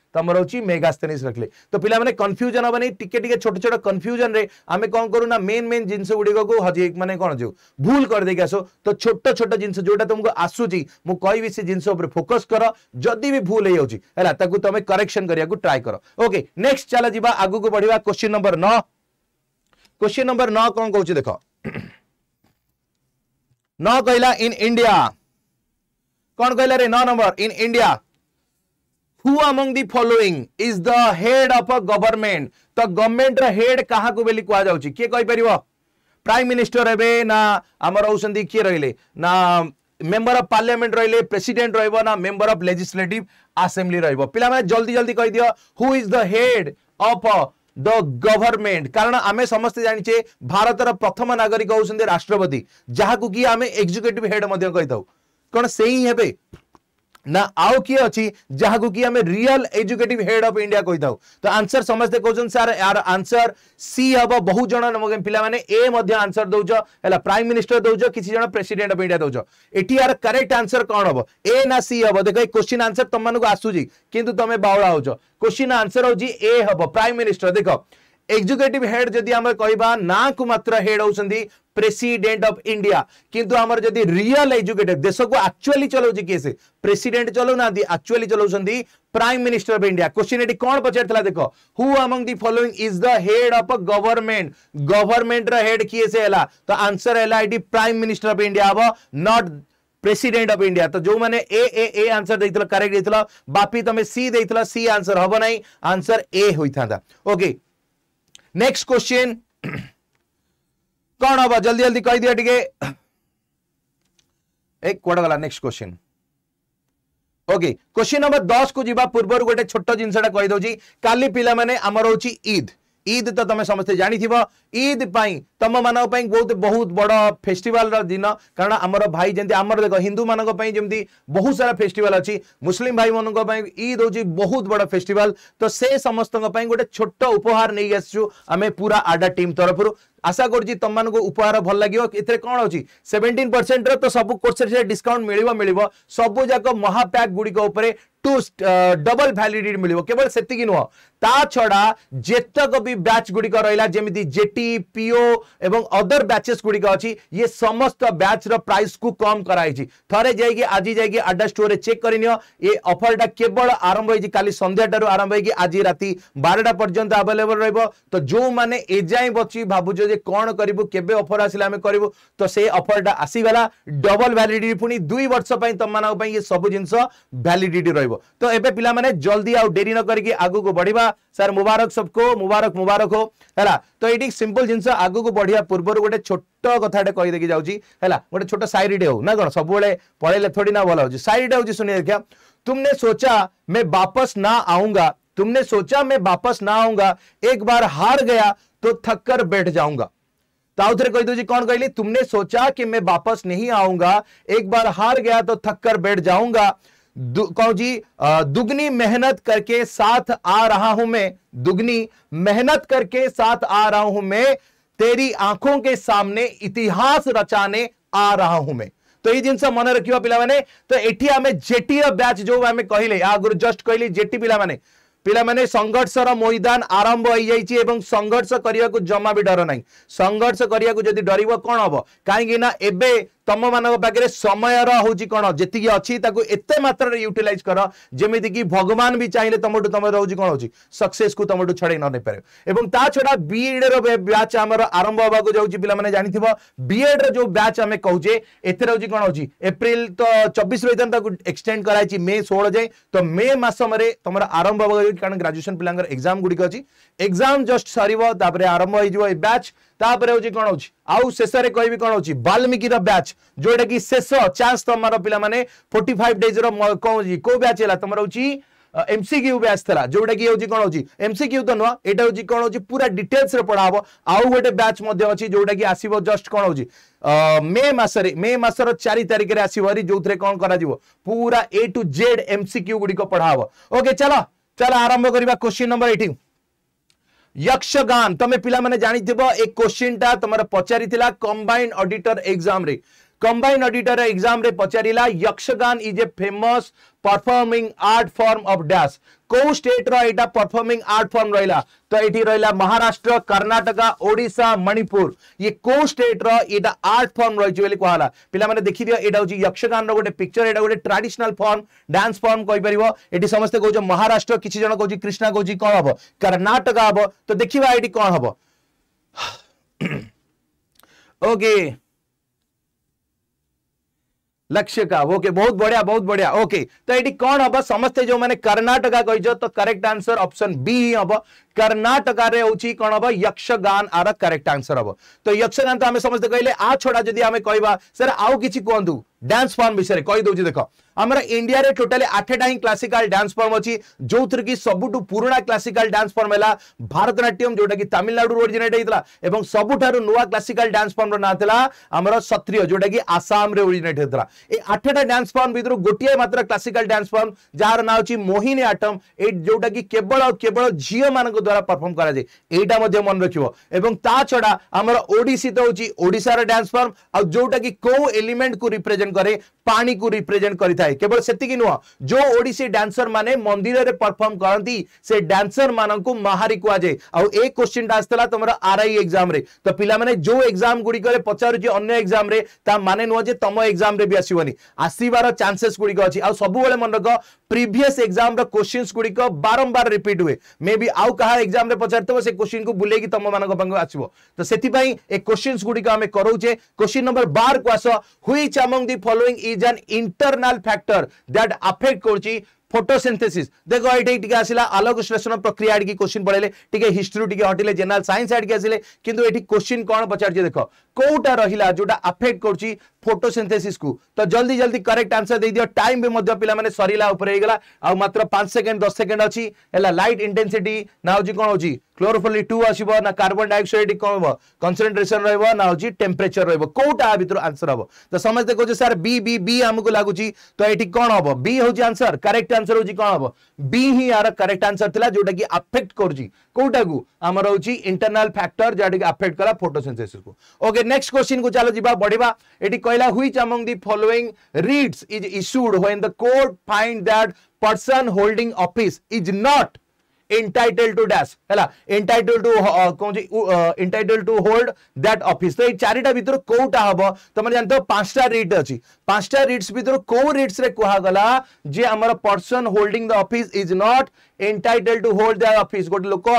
Speaker 1: तुम हूँ मेगास्थेनिस रखिले तो पे कन्फ्यूजन हमें नहीं टे छोट छोट कन्फ्यूजन आम कौन करूँ ना मेन मेन जिनस गुड़िक हजे मानते कौन जो भूल कर देखिए आसो तो छोट छोट जिन जोटा तुमको आसूसी मुझे कह भी जिन फोकस कर जदि भी भूल हो तुम करेक्शन करने ट्राए कर ओके नेक्स्ट चल जा आग को बढ़िया क्वेश्चन नंबर न क्वेश्चन नंबर न कौन कौन देख न कहला इन इंडिया कौन कहला रे number in India who among the following is the head of a government the government ର head କାହାକୁ ବୋଲି କୁହାଯାଉଛି କିଏ କହିପାରିବ ପ୍ରାଇମ ମିନିଷ୍ଟର ହେବେ ନା ଆମର ହେଉଛନ୍ତି କିଏ ରହିଲେ ନା ମେମ୍ବର ଅଫ ପାର୍ଲିଆମେଣ୍ଟ ରହିଲେ ପ୍ରେସିଡେଣ୍ଟ ରହିବ ନା ମେମ୍ବର ଅଫ ଲେଜିସ୍ଲେଟିଭ ଆସେମ୍ବଲି ରହିବ ପିଲାମାନେ ଜଲ୍ଦି ଜଲ୍ଦି କହିଦିଅ who is the head of the government କାରଣ ଆମେ ସମସ୍ତେ ଜାଣିଛେ ଭାରତର ପ୍ରଥମ ନାଗରିକ ହେଉଛନ୍ତି ରାଷ୍ଟ୍ରପତି ଯାହାକୁ କି ଆମେ ଏକ୍ଜିକ୍ୟୁଟିଭ ହେଡ୍ ମଧ୍ୟ କହିଥାଉ କ'ଣ ସେଇ ହିଁ ହେବେ ନା ଆଉ କିଏ ଅଛି ଯାହାକୁ କି ଆମେ real executive head of India କହିଥାଉ ତ ଆନ୍ସର ସମସ୍ତେ କହୁଛନ୍ତି ସାର୍ ଏହାର ଆନ୍ସର ସି ହେବ ବହୁ ଜଣ ପିଲାମାନେ ଏ ମଧ୍ୟ ଆନ୍ସର ଦଉଛ ହେଲା ପ୍ରାଇମ ମିନିଷ୍ଟର ଦଉଛ କିଛି ଜଣ ପ୍ରେସିଡେଣ୍ଟ ଅଫ୍ ଇଣ୍ଡିଆ ଦଉଛ ଏଠି ଏହାର କରେକ୍ଟ ଆନ୍ସର କ'ଣ ହେବ ଏ ନା ସି ହେବ ଦେଖ ଏଇ କୋଶ୍ଚିନ୍ ଆନ୍ସର ତମମାନଙ୍କୁ ଆସୁଛି କିନ୍ତୁ ତମେ ବାଉଳା ହଉଛ କୋଶ୍ଚିନ୍ ଆନ୍ସର ହଉଛି ଏ ହେବ ପ୍ରାଇମ ମିନିଷ୍ଟର ଦେଖ এক্সিকিউটিভ হেড যদি আমরা কহবা না কু মাত্র হেড হচ্ছেন প্রেসিডেন্ট অফ ইন্ডিয়া কিন্তু আমার যদি রিয়েল এজুকেটেড দেশকু আকচুয়ালি চলাউছি কিয়ে সে প্রেসিডেন্ট চলাউ না আকচুয়ালি চলাউছেন prime minister of India question এটি কোণ পচারিলা দেখ who among the following is the head of government গভর্নমেন্টর হেড কিয়ে সে হেলা তো আনসর হেলা এটি প্রাইম মিনিষ্টর অফ ইন্ডিয়া হব নট प्रेसिडेंट ऑफ इंडिया तो जो मैंने ए ए ए आंसर देइथलो करेक्ट देइथलो बाकी तुम्हें सी देइथलो सी आंसर हबो नहीं आंसर ए होई थादा ओके नेक्स्ट क्वेश्चन कौन हब जल्दी जल्दी कही दिया टिके ए कौन गला next question okay question number दस को जी पूर्व गोटे छोट जिनसा कहीदे का आमर ईद ईद तो तुम समस्ते जाथ ईद तुम मान बहुत बहुत बड़ फेस्टिवल दिन कारण आमर भाई जमी आमर देख हिंदू मानी जमी बहुत सारा फेस्टिवल अच्छी मुसलिम भाई मान ईद हूँ बहुत बड़ा फेस्टिवल तो से समस्त गोटे छोट उपहार नहीं आसू आम पूरा आडा टीम तरफ आशा कर उपहार भल लगे कौन अच्छी सेवेन्टीन परसेंट रो सब कोर्स डिस्काउंट मिल मिल सबुजाक महापैक गुड़िक टू डबल भैलीड मिल केवल से नुह তা ଛଡ଼ା ଯେତକ ବି ବ୍ୟାଚ୍ ଗୁଡ଼ିକ ରହିଲା ଯେମିତି ଜେଟି ପିଓ ଏବଂ ଅଦର ବ୍ୟାଚେସ୍ ଗୁଡ଼ିକ ଅଛି ଇଏ ସମସ୍ତ ବ୍ୟାଚ୍ର ପ୍ରାଇସ୍କୁ କମ୍ କରାହେଇଛି ଥରେ ଯାଇକି ଆଜି ଯାଇକି ଆଡ୍ଡା ଷ୍ଟୋରରେ ଚେକ୍ କରିନିଅ ଏ ଅଫରଟା କେବଳ ଆରମ୍ଭ ହୋଇଛି କାଲି ସନ୍ଧ୍ୟାଠାରୁ ଆରମ୍ଭ ହୋଇକି ଆଜି ରାତି ବାରଟା ପର୍ଯ୍ୟନ୍ତ ଆଭେଲେବଲ୍ ରହିବ ତ ଯେଉଁମାନେ ଏଯାଏଁ ବସି ଭାବୁଛ ଯେ କ'ଣ କରିବୁ କେବେ ଅଫର ଆସିଲେ ଆମେ କରିବୁ ତ ସେ ଅଫରଟା ଆସିଗଲା ଡବଲ୍ ଭ୍ୟାଲିଡିଟି ପୁଣି ଦୁଇ ବର୍ଷ ପାଇଁ ତମମାନଙ୍କ ପାଇଁ ଏ ସବୁ ଜିନିଷ ଭ୍ୟାଲିଡିଟି ରହିବ ତ ଏବେ ପିଲାମାନେ ଜଲ୍ଦି ଆଉ ଡେରି ନ କରିକି ଆଗକୁ ବଢ଼ିବା सर मुबारक सबको मुबारक मुबारक हो है तो ये सिंपल जिन आग को बढ़िया पूर्व गोटे छोट कथाटे कहीदेकि जाऊँगी गोटे छोट शायरीटे हो ना कौन सब पढ़े थोड़ी ना भल हो शायरीटे हूँ सुनिए देखिए तुमने सोचा मैं वापस ना आऊंगा तुमने सोचा मैं वापस ना आऊंगा एक बार हार गया तो थक कर बैठ जाऊंगा तो कही कौन कहली तुमने सोचा कि मैं वापस नहीं आऊंगा एक बार हार गया तो थक कर बैठ जाऊंगा कहो जी दुगनी मेहनत करके साथ आ रहा हूं मैं दुगनी मेहनत करके साथ आ रहा हूं मैं तेरी आंखों के सामने इतिहास रचाने आ रहा हूं मैं तो ये जिनसे मन रखियो पिला मैंने तो एठी हमें जेटी बैच जो हमें कहले आगुरी जस्ट कहली जेटी पिला मैंने पिला मैंने संघर्ष मैदान आरंभ हो जाइए एवं संघर्ष करने को जमा भी डर ना संघर्ष करने को डर कौन हम कहीं ना एवं ତମମାନଙ୍କ ପାଖରେ ସମୟର ହଉଛି କ'ଣ ଯେତିକି ଅଛି ତାକୁ ଏତେ ମାତ୍ରାରେ ୟୁଟିଲାଇଜ କର ଯେମିତିକି ଭଗବାନ ବି ଚାହିଁଲେ ତମଠୁ ତମର ହଉଛି କ'ଣ ହଉଛି ସକ୍ସେସକୁ ତମଠୁ ଛଡ଼େଇ ନ ନେଇପାରିବ ଏବଂ ତା ଛଡ଼ା ବିଏଡର ବ୍ୟାଚ୍ ଆମର ଆରମ୍ଭ ହେବାକୁ ଯାଉଛି ପିଲାମାନେ ଜାଣିଥିବ ବିଏଡର ଯୋଉ ବ୍ୟାଚ୍ ଆମେ କହୁଛେ ଏଥିରେ ହଉଛି କ'ଣ ହଉଛି ଏପ୍ରିଲ ତ ଚବିଶ ରହିଥାନ୍ତା ତାକୁ ଏକ୍ସଟେଣ୍ଡ କରାଯାଇଛି ମେ ଷୋହଳ ଯାଏଁ ତ ମେ ମାସରେ ତମର ଆରମ୍ଭ ହେବାକୁ ଯାଉଛି କାରଣ ଗ୍ରାଜୁଏସନ ପିଲାଙ୍କର ଏକ୍ଜାମ ଗୁଡ଼ିକ ଅଛି ଏକ୍ଜାମ ଜଷ୍ଟ ସରିବ ତାପରେ ଆରମ୍ଭ ହେଇଯିବ ଏ ବ୍ୟାଚ୍ ତାପରେ ହଉଛି କଣ ହଉଛି ଆଉ ଶେଷରେ କହିବି କଣ ହଉଛି ବାଲ୍ମିକିର ବ୍ୟାଚ୍ ଯୋଉଟା କି ଶେଷ ଚାନ୍ସ ତମର ପିଲାମାନେ ଫୋର୍ଟି ଫାଇଭ ଡେଜର କଣ ହଉଛି କୋଉ ବ୍ୟାଚ୍ ହେଲା ତମର ହଉଛି এমসিকিউ ব্যাচ থালা যেটা কি হচ্ছে কোণ হচ্ছে এমসিকিউ তো নুহ এটা হচ্ছে কোণ হচ্ছে পুরা ডিটেলস রে পড়া হব আউ গোটে ব্যাচ মধ্যে অছি যেটা কি আসিব জস্ট কোণ হচ্ছে মে মাসরে মে মাসর 4 তারিখে আসিব হরি যোউথরে কোণ করা যাব পুরা এ টু জেড এমসিকিউ গুড়ি কো পড়া হব ওকে চলো চলো আরম্ভ করিবা কোশ্চেন নম্বর 18 યક્ષગાન તમે પિલાને જાણીથિબ એ ક્વેશ્ચનટા તમારે પચારીલા કમ્બાઇન્ડ અડિટર એક્ઝામરે કમ્બાઇન્ડ અડિટર એક્ઝામરે પચારીલા Yakshagana is a famous performing art form of dash କୋଉ ଷ୍ଟେଟର ଏଇଟା ପରଫର୍ମିଂ ଆର୍ଟ ଫର୍ମ ରହିଲା ତ ଏଠି ରହିଲା ମହାରାଷ୍ଟ୍ର କର୍ଣ୍ଣାଟକା ଓଡ଼ିଶା ମଣିପୁର ଇଏ କୋଉ ଷ୍ଟେଟର ଏଇଟା ଆର୍ଟ ଫର୍ମ ରହିଛି ବୋଲି କୁହାଗଲା ପିଲାମାନେ ଦେଖିଦିଅ ଏଇଟା ହେଉଛି ଯକ୍ଷଗାନର ଗୋଟେ ପିକ୍ଚର ଏଇଟା ଗୋଟେ ଟ୍ରାଡିସନାଲ ଫର୍ମ ଡ୍ୟାନ୍ସ ଫର୍ମ କହିପାରିବ ଏଠି ସମସ୍ତେ କହୁଛ ମହାରାଷ୍ଟ୍ର କିଛି ଜଣ କହୁଛି କ୍ରିଷ୍ଣା କହୁଛି କ'ଣ ହବ କର୍ଣ୍ଣାଟକା ହବ ତ ଦେଖିବା ଏଠି କ'ଣ ହବ ଓକେ लक्ष्य का ओके बहुत बढ़िया बहुत बढ़िया ओके तो ये कौन हम समस्ते जो मैंने कर्णाटक कहीज तो करेक्ट आंसर ऑप्शन बी ही हम कर्णाटक कौन हम यक्षगान आर करेक्ट आंसर हम तो यक्षगान तो आम समस्ते कहले आ छड़ा जदि आम कह सर आउ कि कहतु डांस फर्म विषय कहीदे देख আমার ইন্ডিয়ার টোটাল আঠটাই ক্লাসিকাল ডান্স ফর্ম অছি যেউথির কি সবুঠু পুরোনা ক্লাসিকাল ডান্স ফর্ম হল ভারতনাট্যম যেটা কি তামিলনাড়ু অরিজিনেট হয়েছিল এবং সবুঠার নূয়া ক্লাসিকাল ডান্স ফর্মর না লা আমার সত্রিয় যেটা কি আসামে অরিজিনেট হয়েছিল এই আঠটা ডান্স ফর্ম ভিতর গোটিয়ে মাত্র ক্লাসিকাল ডান্স ফর্ম যার না হচ্ছে মোহিনী আটম এই যেটা কি কেবল কেবল ঝিও মানুষ দ্বারা পরফর্ম করা যায় এইটা মনে রাখব এবং তা ছড়া আমার ওড়িশী তো হচ্ছে ওড়িশার ডান্স ফর্ম আউটা কি কেউ এলিমেন্ট কু রিপ্রেজেন্ট করে পাণি কু রিপ্রেজেন্ট করে ଥାଏ କେବଳ ସେତିକି ନୁହଁ ଯୋଉ ଓଡ଼ିଶୀ ଡ୍ୟାନ୍ସର ମାନେ ମନ୍ଦିରରେ ପରଫର୍ମ କରନ୍ତି ସେ ଡ୍ୟାନ୍ସର ମାନଙ୍କୁ ମାହାରି କୁହାଯାଏ ଆଉ ଏ କୋଶ୍ଚିନ୍ଟା ଆସିଥିଲା ତମର ଆର୍ଆଇ ଏକ୍ଜାମରେ ତ ପିଲାମାନେ ଯୋଉ ଏକ୍ଜାମ ଗୁଡ଼ିକରେ ପଚାରୁଛି ଅନ୍ୟ ଏକ୍ଜାମରେ ତା ମାନେ ନୁହଁ ଯେ ତମ ଏକ୍ଜାମରେ ବି ଆସିବନି ଆସିବାର ଚାନ୍ସେସ୍ ଗୁଡ଼ିକ ଅଛି ଆଉ ସବୁବେଳେ ମନେ ରଖ ପ୍ରିଭିୟସ୍ ଏକ୍ଜାମର କୋଶ୍ଚିନ୍ସ ଗୁଡ଼ିକ ବାରମ୍ବାର ରିପିଟ୍ ହୁଏ ମେ ବି ଆଉ କାହା ଏକ୍ଜାମରେ ପଚାରିଥିବ ସେ କୋଶ୍ଚିନ୍କୁ ବୁଲେଇକି ତମମାନଙ୍କ ପାଖକୁ ଆସିବ ତ ସେଥିପାଇଁ ଏ କୋଶ୍ଚିନ୍ସ ଗୁଡ଼ିକ ଆମେ କରଉଛେ କୋଶ୍ଚିନ୍ ନମ୍ବର ବାରକୁ ଆସ which among the following is an internal factor that affect करची फोटोसिंथेसिस देखो एटी टिके आसिला आलोक विश्लेषण प्रक्रिया आड़ की क्वेश्चन पढ़ेले टिके हिस्ट्री टिके हटिले जनरल साइंस आड़ की आसिले किंतु क्वेश्चन कोन पछाड़जे देखो কোটা রহিলা যেটা আফেক্ট করছি ফটোসিন্থেসিস কু তো জলদি জলদি করেক্ট আনসার দিয়ে দিও টাইম বি মধ্য পিলা মানে সরিলা উপরে হইগলা আর মাত্র 5 সেকেন্ড 10 সেকেন্ড অছি হেলা লাইট ইন্টেনসিটি না হচ্ছে কোন হচ্ছে ক্লোরোফলি 2 আসিব না কার্বন ডাই অক্সাইড কম হবো কনসেন্ট্রেশন রহিব না হচ্ছে টেম্পারেচার রহিব কোটা আ ভিতর আনসার হবো তো সমস্তে কোছে স্যার বি বি বি আমকু লাগুছি তো এটি কোন হবো বি হচ্ছে আনসার করেক্ট আনসার হচ্ছে কোন হবো বি হি আর করেক্ট আনসার থিলা যেটা কি আফেক্ট করছি কোটাকু আমার হচ্ছে ইন্টরনাল ফ্যাক্টর যেটা আফেক্ট কলা ফটোসিন্থেসিস কু ওকে নেক্সট কোশ্চিন কু চাল যা বড়া এটি কহিলা which among the following writs is issued when the court find that person holding office is not entitled to dash ହେଲା entitled to কোন যে entitled to hold that office তো এই চারিটা ভিতর কোটা হবো তোমরা জানতো পাঁচটা রিট আছে पांचटा रिट्स भितर कौ रिट्स कहगला जे आम person holding the office is not entitle to hold the office गोटे लोक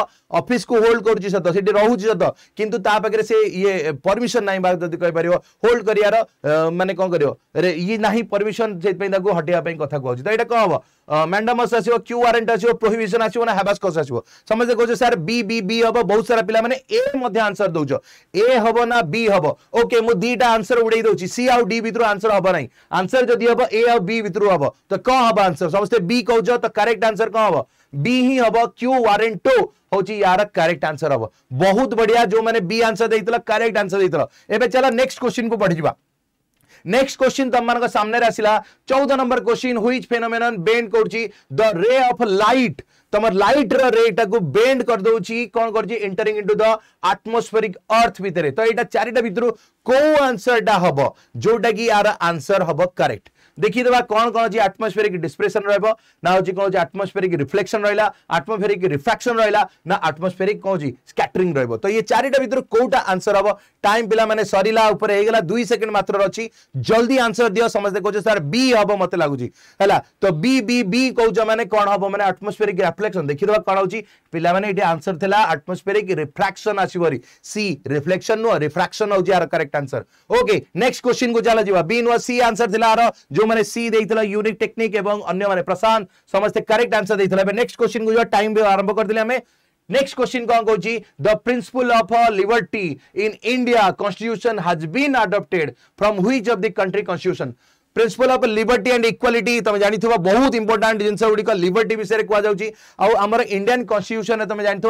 Speaker 1: ऑफिस को होल्ड कर सत से रोच सत कि से ये परमिशन ना जी कहपर होल्ड कर मानने कौन कर ये ना परमिशन से हटेबाई कथ कह तो ये कह हम मैंडमस आस वारंट आस प्रोहिबिशन आसो ना हाबास कस आसो समस्त कहो सर बी बी बी हम बहुत सारा पिला मैंने ए मैं आंसर दौ ए हम ना बी हम ओके दीटा आंसर उड़े दौर सी आउ डी भितर आंसर हम ना ना आंसर जदि हम ए बी भितर हम तो कौन हम आंसर समस्त बी कौ तो करेक्ट आंसर कौन हम बी ही हम क्यू वारेन टू हूँ यार करेक्ट आंसर हम बहुत बढ़िया जो मैंने बी आंसर दे करेक्ट आंसर दे एवं चल नेक्स्ट क्वेश्चन को जा नेक्स्ट क्वेश्चन तुम मान सामने आसला चौदह नंबर क्वेश्चन हुई फेनोमेन बेंड कर रे ऑफ लाइट तुम लाइट रेटा को बेड करदे कौन कर entering into the atmospheric earth भितर तो यहाँ चारिटा भितर कौ आंसर टा हम जोटा कि यार आंसर हम करेक्ट ଦେଖିଦେବା କ'ଣ କ'ଣ ଅଛି ଆଟମୋସ୍ଫେରିକ ଡିସ୍ପ୍ରେସନ୍ ରହିବ ନା ହେଉଛି କ'ଣ ହେଉଛି ଆଟମୋସ୍ଫେରିକ ରିଫ୍ଲେକ୍ସନ୍ ରହିଲା ଆଟମୋସ୍ଫେରିକ ରିଫ୍ରାକ୍ସନ୍ ରହିଲା ନା ଆଟମୋସ୍ଫେରିକ କ'ଣ ହେଉଛି ସ୍କାଟରିଂ ରହିବ ତ ଇଏ ଚାରିଟା ଭିତରୁ କୋଉଟା ଆନ୍ସର ହବ ଟାଇମ୍ ପିଲାମାନେ ସରିଲା ଉପରେ ହେଇଗଲା ଦୁଇ ସେକେଣ୍ଡ ମାତ୍ରାରେ ଅଛି ଜଲ୍ଦି ଆନ୍ସର ଦିଅ ସମସ୍ତେ କହୁଛ ସାର୍ ବି ହବ ମୋତେ ଲାଗୁଛି ହେଲା ତ ବି ବି ବି କହୁଛ ମାନେ କ'ଣ ହବ ମାନେ ଆଟମୋସ୍ଫେରିକ ରିଫ୍ଲେକ୍ସନ୍ ଦେଖିଦେବା କ'ଣ ହେଉଛି ପିଲାମାନେ ଏଠି ଆନ୍ସର ଥିଲା ଆଟମୋସ୍ଫେରିକ ରିଫ୍ରାକ୍ସନ୍ ଆସିବରି ସି ରିଫ୍ଲେକ୍ସନ୍ ନୁହଁ ରିଫ୍ରାକ୍ସନ୍ ହେଉଛି ଆର correct answer okay next question को चल जावा बी नुआ सी आंसर थिला आरो जो ଯେଉଁମାନେ ସି ଦେଇଥିଲା ୟୁନିକ୍ ଟେକ୍ନିକ୍ ଏବଂ ଅନ୍ୟମାନେ ପ୍ରଶାନ୍ତ ସମସ୍ତେ କରେକ୍ଟ ଆନ୍ସର ଦେଇଥିଲେ ଏବେ ନେକ୍ସଟ टाइम भी आरंभ कर କରିଥିଲେ ଆମେ नेक्स्ट क्वेश्चन कौन कौन the principle of liberty in India constitution has been adopted from which of the country constitution principle of liberty and equality तुम जानी बहुत इंपोर्टेंट जिन गुड़िक लिबर्टी विषय में कहु आमर इंडियान कन्स्टिट्यूशन तुम जान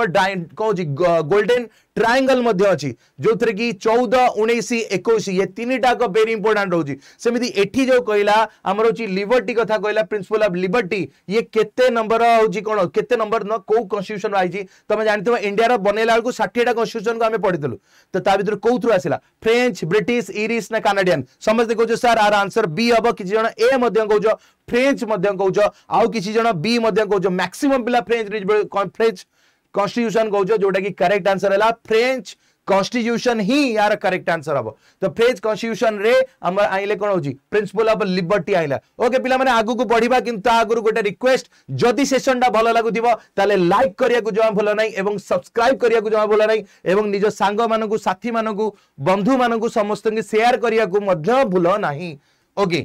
Speaker 1: कौन गोल्डेन ट्राएंगल जो थे कि चौदह उन्नीस एक तीन टाक भेरी इंपोर्टाट रोज से जो कहला आम लिबर्टी क्या कहला प्रिंसिपल अफ लिबर्टी ये केम्बर हूँ कौन केम्बर न कौ कन्स्टिट्यूशन आई तुम जानते इंडिया बनैला बेलू षाठीटा कन्स्टिट्यूशन को आम पढ़ी तो भितर कौन आसा फ्रेंच ब्रिटिश इरीश ना कानाडियान समस्ते कौ सर आर आंसर बी हम किसी जन ए कौ फ्रेंच कौ आज जन बी कौ मैक्सीम पा फ्रेंच फ्रेंच કોન્સ્ટિટ્યુશન કહું છો જોટાકી કરેક્ટ આન્સર હેલા ફ્રેન્ચ कॉन्स्टिट्यूशन ही यार करेक्ट आंसर हम तो फ्रेंच कन्स्टिट्यूशन आइले कौन हो प्रिंसिपल अफ लिबर्टी आइला ओके पे आगे बढ़ा कि आगे गोटे रिक्वेस्ट जदि सेसन टा भल लगुव तेल लाइक करने को जमा भूल ना और सब्सक्राइब करने को जमा भूल ना और निज सांग मानू साथी मानू बंधु मानू समस्त सेयार करने भूल ना ओके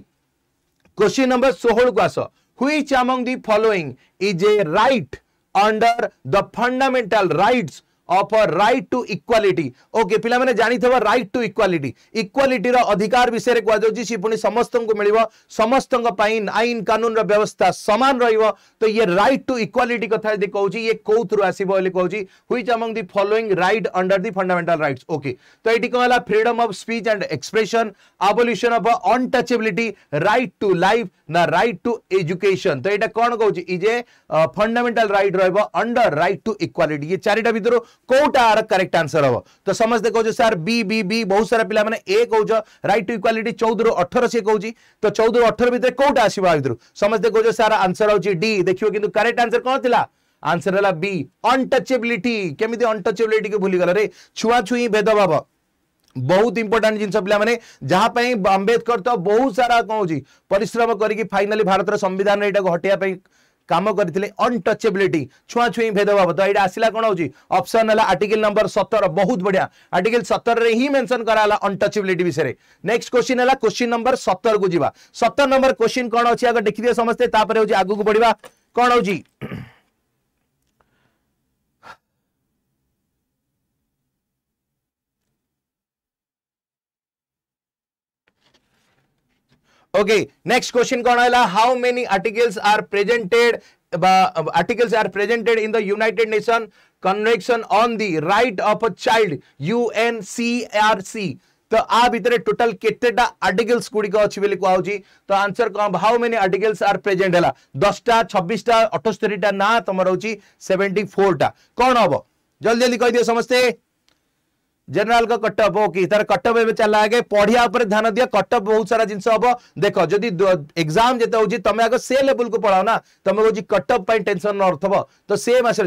Speaker 1: क्वेश्चन नंबर षोह को आस हुई following is a right under the fundamental rights of a right to equality okay पिलाने जानिथबा राइट टू इक्वालिटी इक्वालिटी रो अधिकार विषय रे कहु छी से पुनी समस्त को मिलिबो समस्त को पई आइन कानून रो व्यवस्था समान रहइबो तो ये राइट टू इक्वालिटी कथा यदि कहु ये कोथरु आसीबो एले कहु छी which among the following right under the fundamental rights okay तो एटी कहला freedom of speech and expression abolition of untouchability right to life ना राइट टू एजुकेशन तो यहाँ कौन कौन ये fundamental right under right to equality ये चार भितर कौटा आर करेक्ट आंसर हम तो समस्ते कहो सर बी बी बी बहुत सारा पिला मैंने ए कौ रईट टू इक्वालीटी चौदह रु अठर सी तो कौन तो चौदह अठर भितर कौटा आस भर समस्ते कहो सर आंसर हूँ डी देखिए कि करेक्ट आंसर कौन थी आंसर है बी अनटचेबिलिटी केमी अनटचेबिलिटी को भूली गल रे छुआ छुई भेदभाव बहुत इंपोर्टेंट जिन पे मैंने जहां पे अंबेडकर तो बहुत सारा कौन परिश्रम फाइनली भारत संविधान हटे कम करते अनटचेबिलिटी छुआ छुई भेदभाव तो ये आसा कौन हूँ अप्सन है आर्टिकल नंबर सतर बहुत बढ़िया आर्टिकल सतर में ही मेनसन कराला अनटचेबिलिटी विषय नेक्स्ट क्वेश्चन है क्वेश्चन नंबर सतर को जी सतर नंबर क्वेश्चन कौन अच्छी आगे देखिए समस्ते आगे बढ़िया कौन हूँ ओके नेक्स्ट क्वेश्चन कौन आला how many articles are presented articles are presented in the United Nation convention on the right of a child U N C R C तो आ भितर टोटल केतेटा आर्टिकल्स गुड़िक अच्छी कहु तो आंसर कौन how many articles are present है दस टा छब्बीस अठस्तरी ना तुम रोच सेवेन्टी फोर टा कौन हम जल्दी जल्दी कहीदि समस्ते जेनेल कटअप ओके तार कटअप एवं चलाए पढ़ा ध्यान दि कटअप बहुत सारा जिनस हम देख जो एक्जाम जिते हूँ तुम आगे से लेवल को पढ़ाओ ना तुम कहो कटअप टेनसन न रोथ तो से मस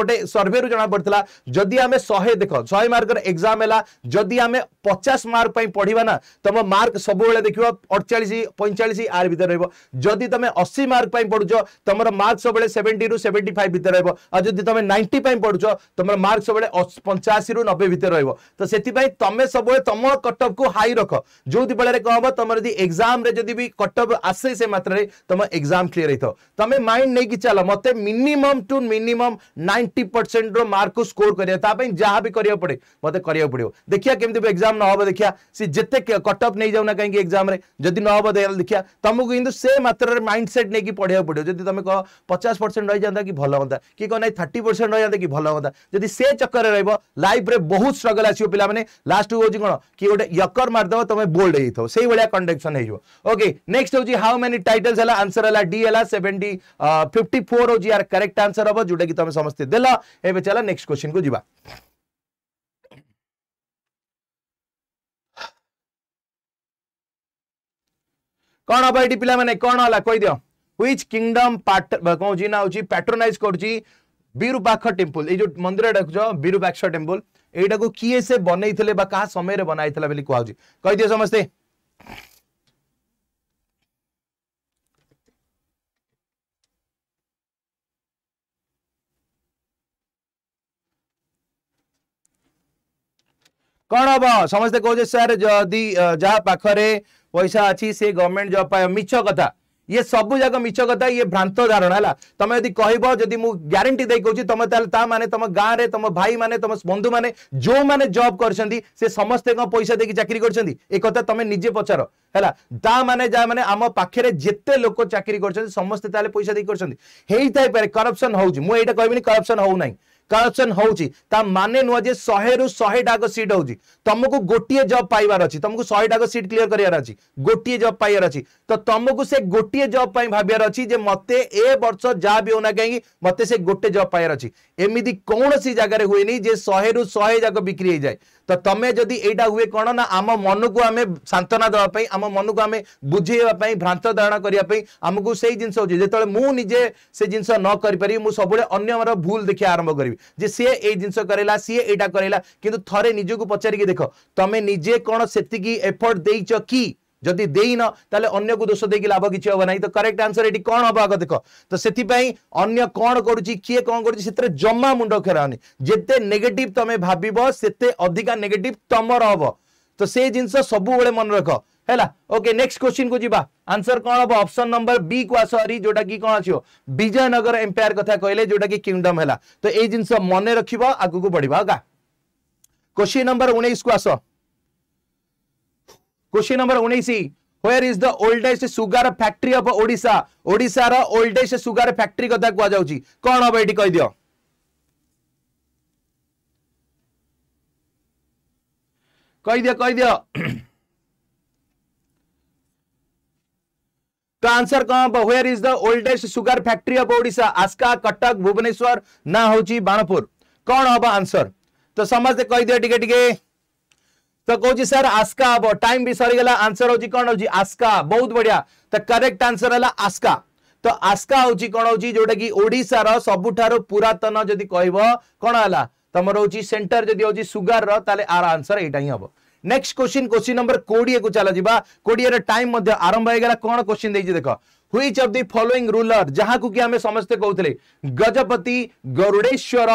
Speaker 1: गोटे सर्वे जना पड़ा जदि आम शहे देख शहे मार्क एक्जाम है पचास मार्क पढ़वा ना तुम मार्क सब देख अड़चाश पैंचाश आर भर पढ़ु तुम मार्क सब सेवेन्टी फाइव भितर रोज तुम नाइंटी पढ़ु तुम मार्क सब पंचाशी रू नबे भितर तो से तमें सब तुम कटअप को हाई रख जो फल कम तुम जब एक्जाम कटअप आसे से मात्र तुम एक्जाम क्लीयर हो तुम माइंड नहीं कि चल मत minimum to minimum ninety percent रार्क को स्कोर करापाई जहाँ भी करा पड़े मत कर पड़ो देखिया कमी एक्जाम न हो देखा सी जिते कटअप नहीं जाऊना कहीं एक्जाम जदि न हो देखा तुमको कितना से मात्र माइंड सेट नहीं पढ़ाया पड़ो जब तुम कह पचास परसेंट रही जाता कि भल हाँ कि कह ना थर्ट परसेंट रही जाता कि भल हाँ जब से चक्कर रही लाइफ में बहुत स्ट्रगल आसो पे लास्ट हूँ कौन कि गोटे यकर मारद तुम बोल्ड हो कंडक्शन ओके नेक्स्ट हूँ हाउ मेनि टाइटल्स है आंसर है डी है सेवेन्टी फिफ्टी फोर हूँ यार करेक्ट आंसर हम जोटा कि तुम समस्त दे ए चल नेक्स्ट क्वेश्चन को जी कौन हम ये पिला कौन है कहीदि ह्विच किंगडम पैट्रोनाइज कर ବିରୁପାକ୍ଷ ଟେମ୍ପଲ ଏଇ ଯୋଉ ମନ୍ଦିର ଡାକୁଛ ବିରୁପାକ୍ଷ ଟେମ୍ପଲ ଏଇଟାକୁ କିଏ ସେ ବନେଇଥିଲେ ବା କାହା ସମୟରେ ବନାଇଥିଲା ବୋଲି କୁହାହଉଛି କହିଦିଅ ସମସ୍ତେ କଣ ହବ ସମସ୍ତେ କହୁଛେ ସାର୍ ଯଦି ଯାହା ପାଖରେ ପଇସା ଅଛି ସେ ଗଭର୍ଣ୍ଣମେଣ୍ଟ ଜବ୍ ପାଇବ ମିଛ କଥା ଇଏ ସବୁ ଯାକ ମିଛ କଥା ଇଏ ଭ୍ରାନ୍ତ ଧାରଣା ହେଲା ତମେ ଯଦି କହିବ ଯଦି ମୁଁ ଗ୍ୟାରେଣ୍ଟି ଦେଇ କହୁଛି ତମେ ତାହେଲେ ତା ମାନେ ତମ ଗାଁରେ ତମ ଭାଇମାନେ ତମ ବନ୍ଧୁମାନେ ଯେଉଁମାନେ ଜବ୍ କରିଛନ୍ତି ସେ ସମସ୍ତେ କ'ଣ ପଇସା ଦେଇକି ଚାକିରି କରିଛନ୍ତି ଏ କଥା ତମେ ନିଜେ ପଚାର ହେଲା ତା ମାନେ ଯାହାମାନେ ଆମ ପାଖରେ ଯେତେ ଲୋକ ଚାକିରି କରିଛନ୍ତି ସମସ୍ତେ ତାହେଲେ ପଇସା ଦେଇକି କରିଛନ୍ତି ହେଇଥାଇପାରେ କରପ୍ସନ୍ ହେଉଛି ମୁଁ ଏଇଟା କହିବିନି କରପ୍ସନ୍ ହଉନାହିଁ करप्शन होଉଛି ତା ମାନେ ନୁହଁ ଯେ ଶହେରୁ ଶହେଟା ଯାକ ସିଟ୍ ହେଉଛି ତମକୁ ଗୋଟିଏ ଜବ୍ ପାଇବାର ଅଛି ତମକୁ ଶହେଟା ଯାକ ସିଟ୍ କ୍ଲିୟର କରିବାର ଅଛି ଗୋଟିଏ ଜବ୍ ପାଇବାର ଅଛି ତ ତମକୁ ସେ ଗୋଟିଏ ଜବ୍ ପାଇଁ ଭାବିବାର ଅଛି ଯେ ମୋତେ ଏ ବର୍ଷ ଯାହା ବି ହେଉନା କାହିଁକି ମୋତେ ସେ ଗୋଟେ ଜବ୍ ପାଇବାର ଅଛି ଏମିତି କୌଣସି ଜାଗାରେ ହୁଏନି ଯେ ଶହେରୁ ଶହେ ଯାକ ବିକ୍ରି ହେଇଯାଏ ତ ତମେ ଯଦି ଏଇଟା ହୁଏ କ'ଣ ନା ଆମ ମନକୁ ଆମେ ସାନ୍ତ୍ୱନା ଦେବା ପାଇଁ ଆମ ମନକୁ ଆମେ ବୁଝେଇବା ପାଇଁ ଭ୍ରାନ୍ତ ଧାରଣା କରିବା ପାଇଁ ଆମକୁ ସେଇ ଜିନିଷ ହେଉଛି ଯେତେବେଳେ ମୁଁ ନିଜେ ସେ ଜିନିଷ ନ କରିପାରିବି ମୁଁ ସବୁବେଳେ ଅନ୍ୟର ଭୁଲ ଦେଖିବା ଆରମ୍ଭ କରିବି ଯେ ସିଏ ଏଇ ଜିନିଷ କରେଇଲା ସିଏ ଏଇଟା କରେଇଲା କିନ୍ତୁ ଥରେ ନିଜକୁ ପଚାରିକି ଦେଖ ତମେ ନିଜେ କ'ଣ ସେତିକି ଏଫର୍ଟ ଦେଇଛ କି जदि देन तेल अग को दोष दे कि लाभ किसी हम ना तो करेक्ट आंसर ये कौन हम आग देख तो से कौन करुच्ची किए कौन कर जमा मुंड खेरानी जिते नेगेट तुम भाव से अधिका नेगेट तुमर हम तो से जिन सब मन रख है ओके नेक्स्ट क्वेश्चन को जी आंसर कौन हम ऑप्शन नंबर बी को आसरी जोटा कि कौन आसो विजयनगर एम्पायर क्या कहले जोटा किंगडम है तो ये जिन मन रख आगे बढ़ा क्वेश्चन नंबर उन्नीस को आस क्वेश्चन नंबर उन्नीस where is the oldest sugar factory of ओडा ओडार ओल्डेस्ट सुगार फैक्ट्री क्या कह जा कौन हम ये कहीदि तो आंसर कौन हम where is the oldest sugar factory of ओडा आस्का कटक भुवनेश्वर ना हूँ बाणपुर कौन हम आंसर तो समस्ते कहीदि टे टे तो कौन सर आस्का हम टाइम भी सरीगला आंसर हूँ कौन हूँ आस्का बहुत बढ़िया तो करेक्ट आंसर है आस्का तो आस्का हूँ कौन हूँ जोटा कि ओडार सबुठ पुरातन जदि कह कौन है तुम हूँ सेन्टर जदि हूँ सुगार रोले आर आंसर यहाँ ही हम नेक्स्ट क्वेश्चन क्वेश्चन नंबर कोड़े को चल जा कोड़े टाइम आरंभ हो होगा कौन क्वेश्चन देखिए देख which of the following ruler जहां को कि आम समस्ते कहते गजपति गरुड़ेश्वर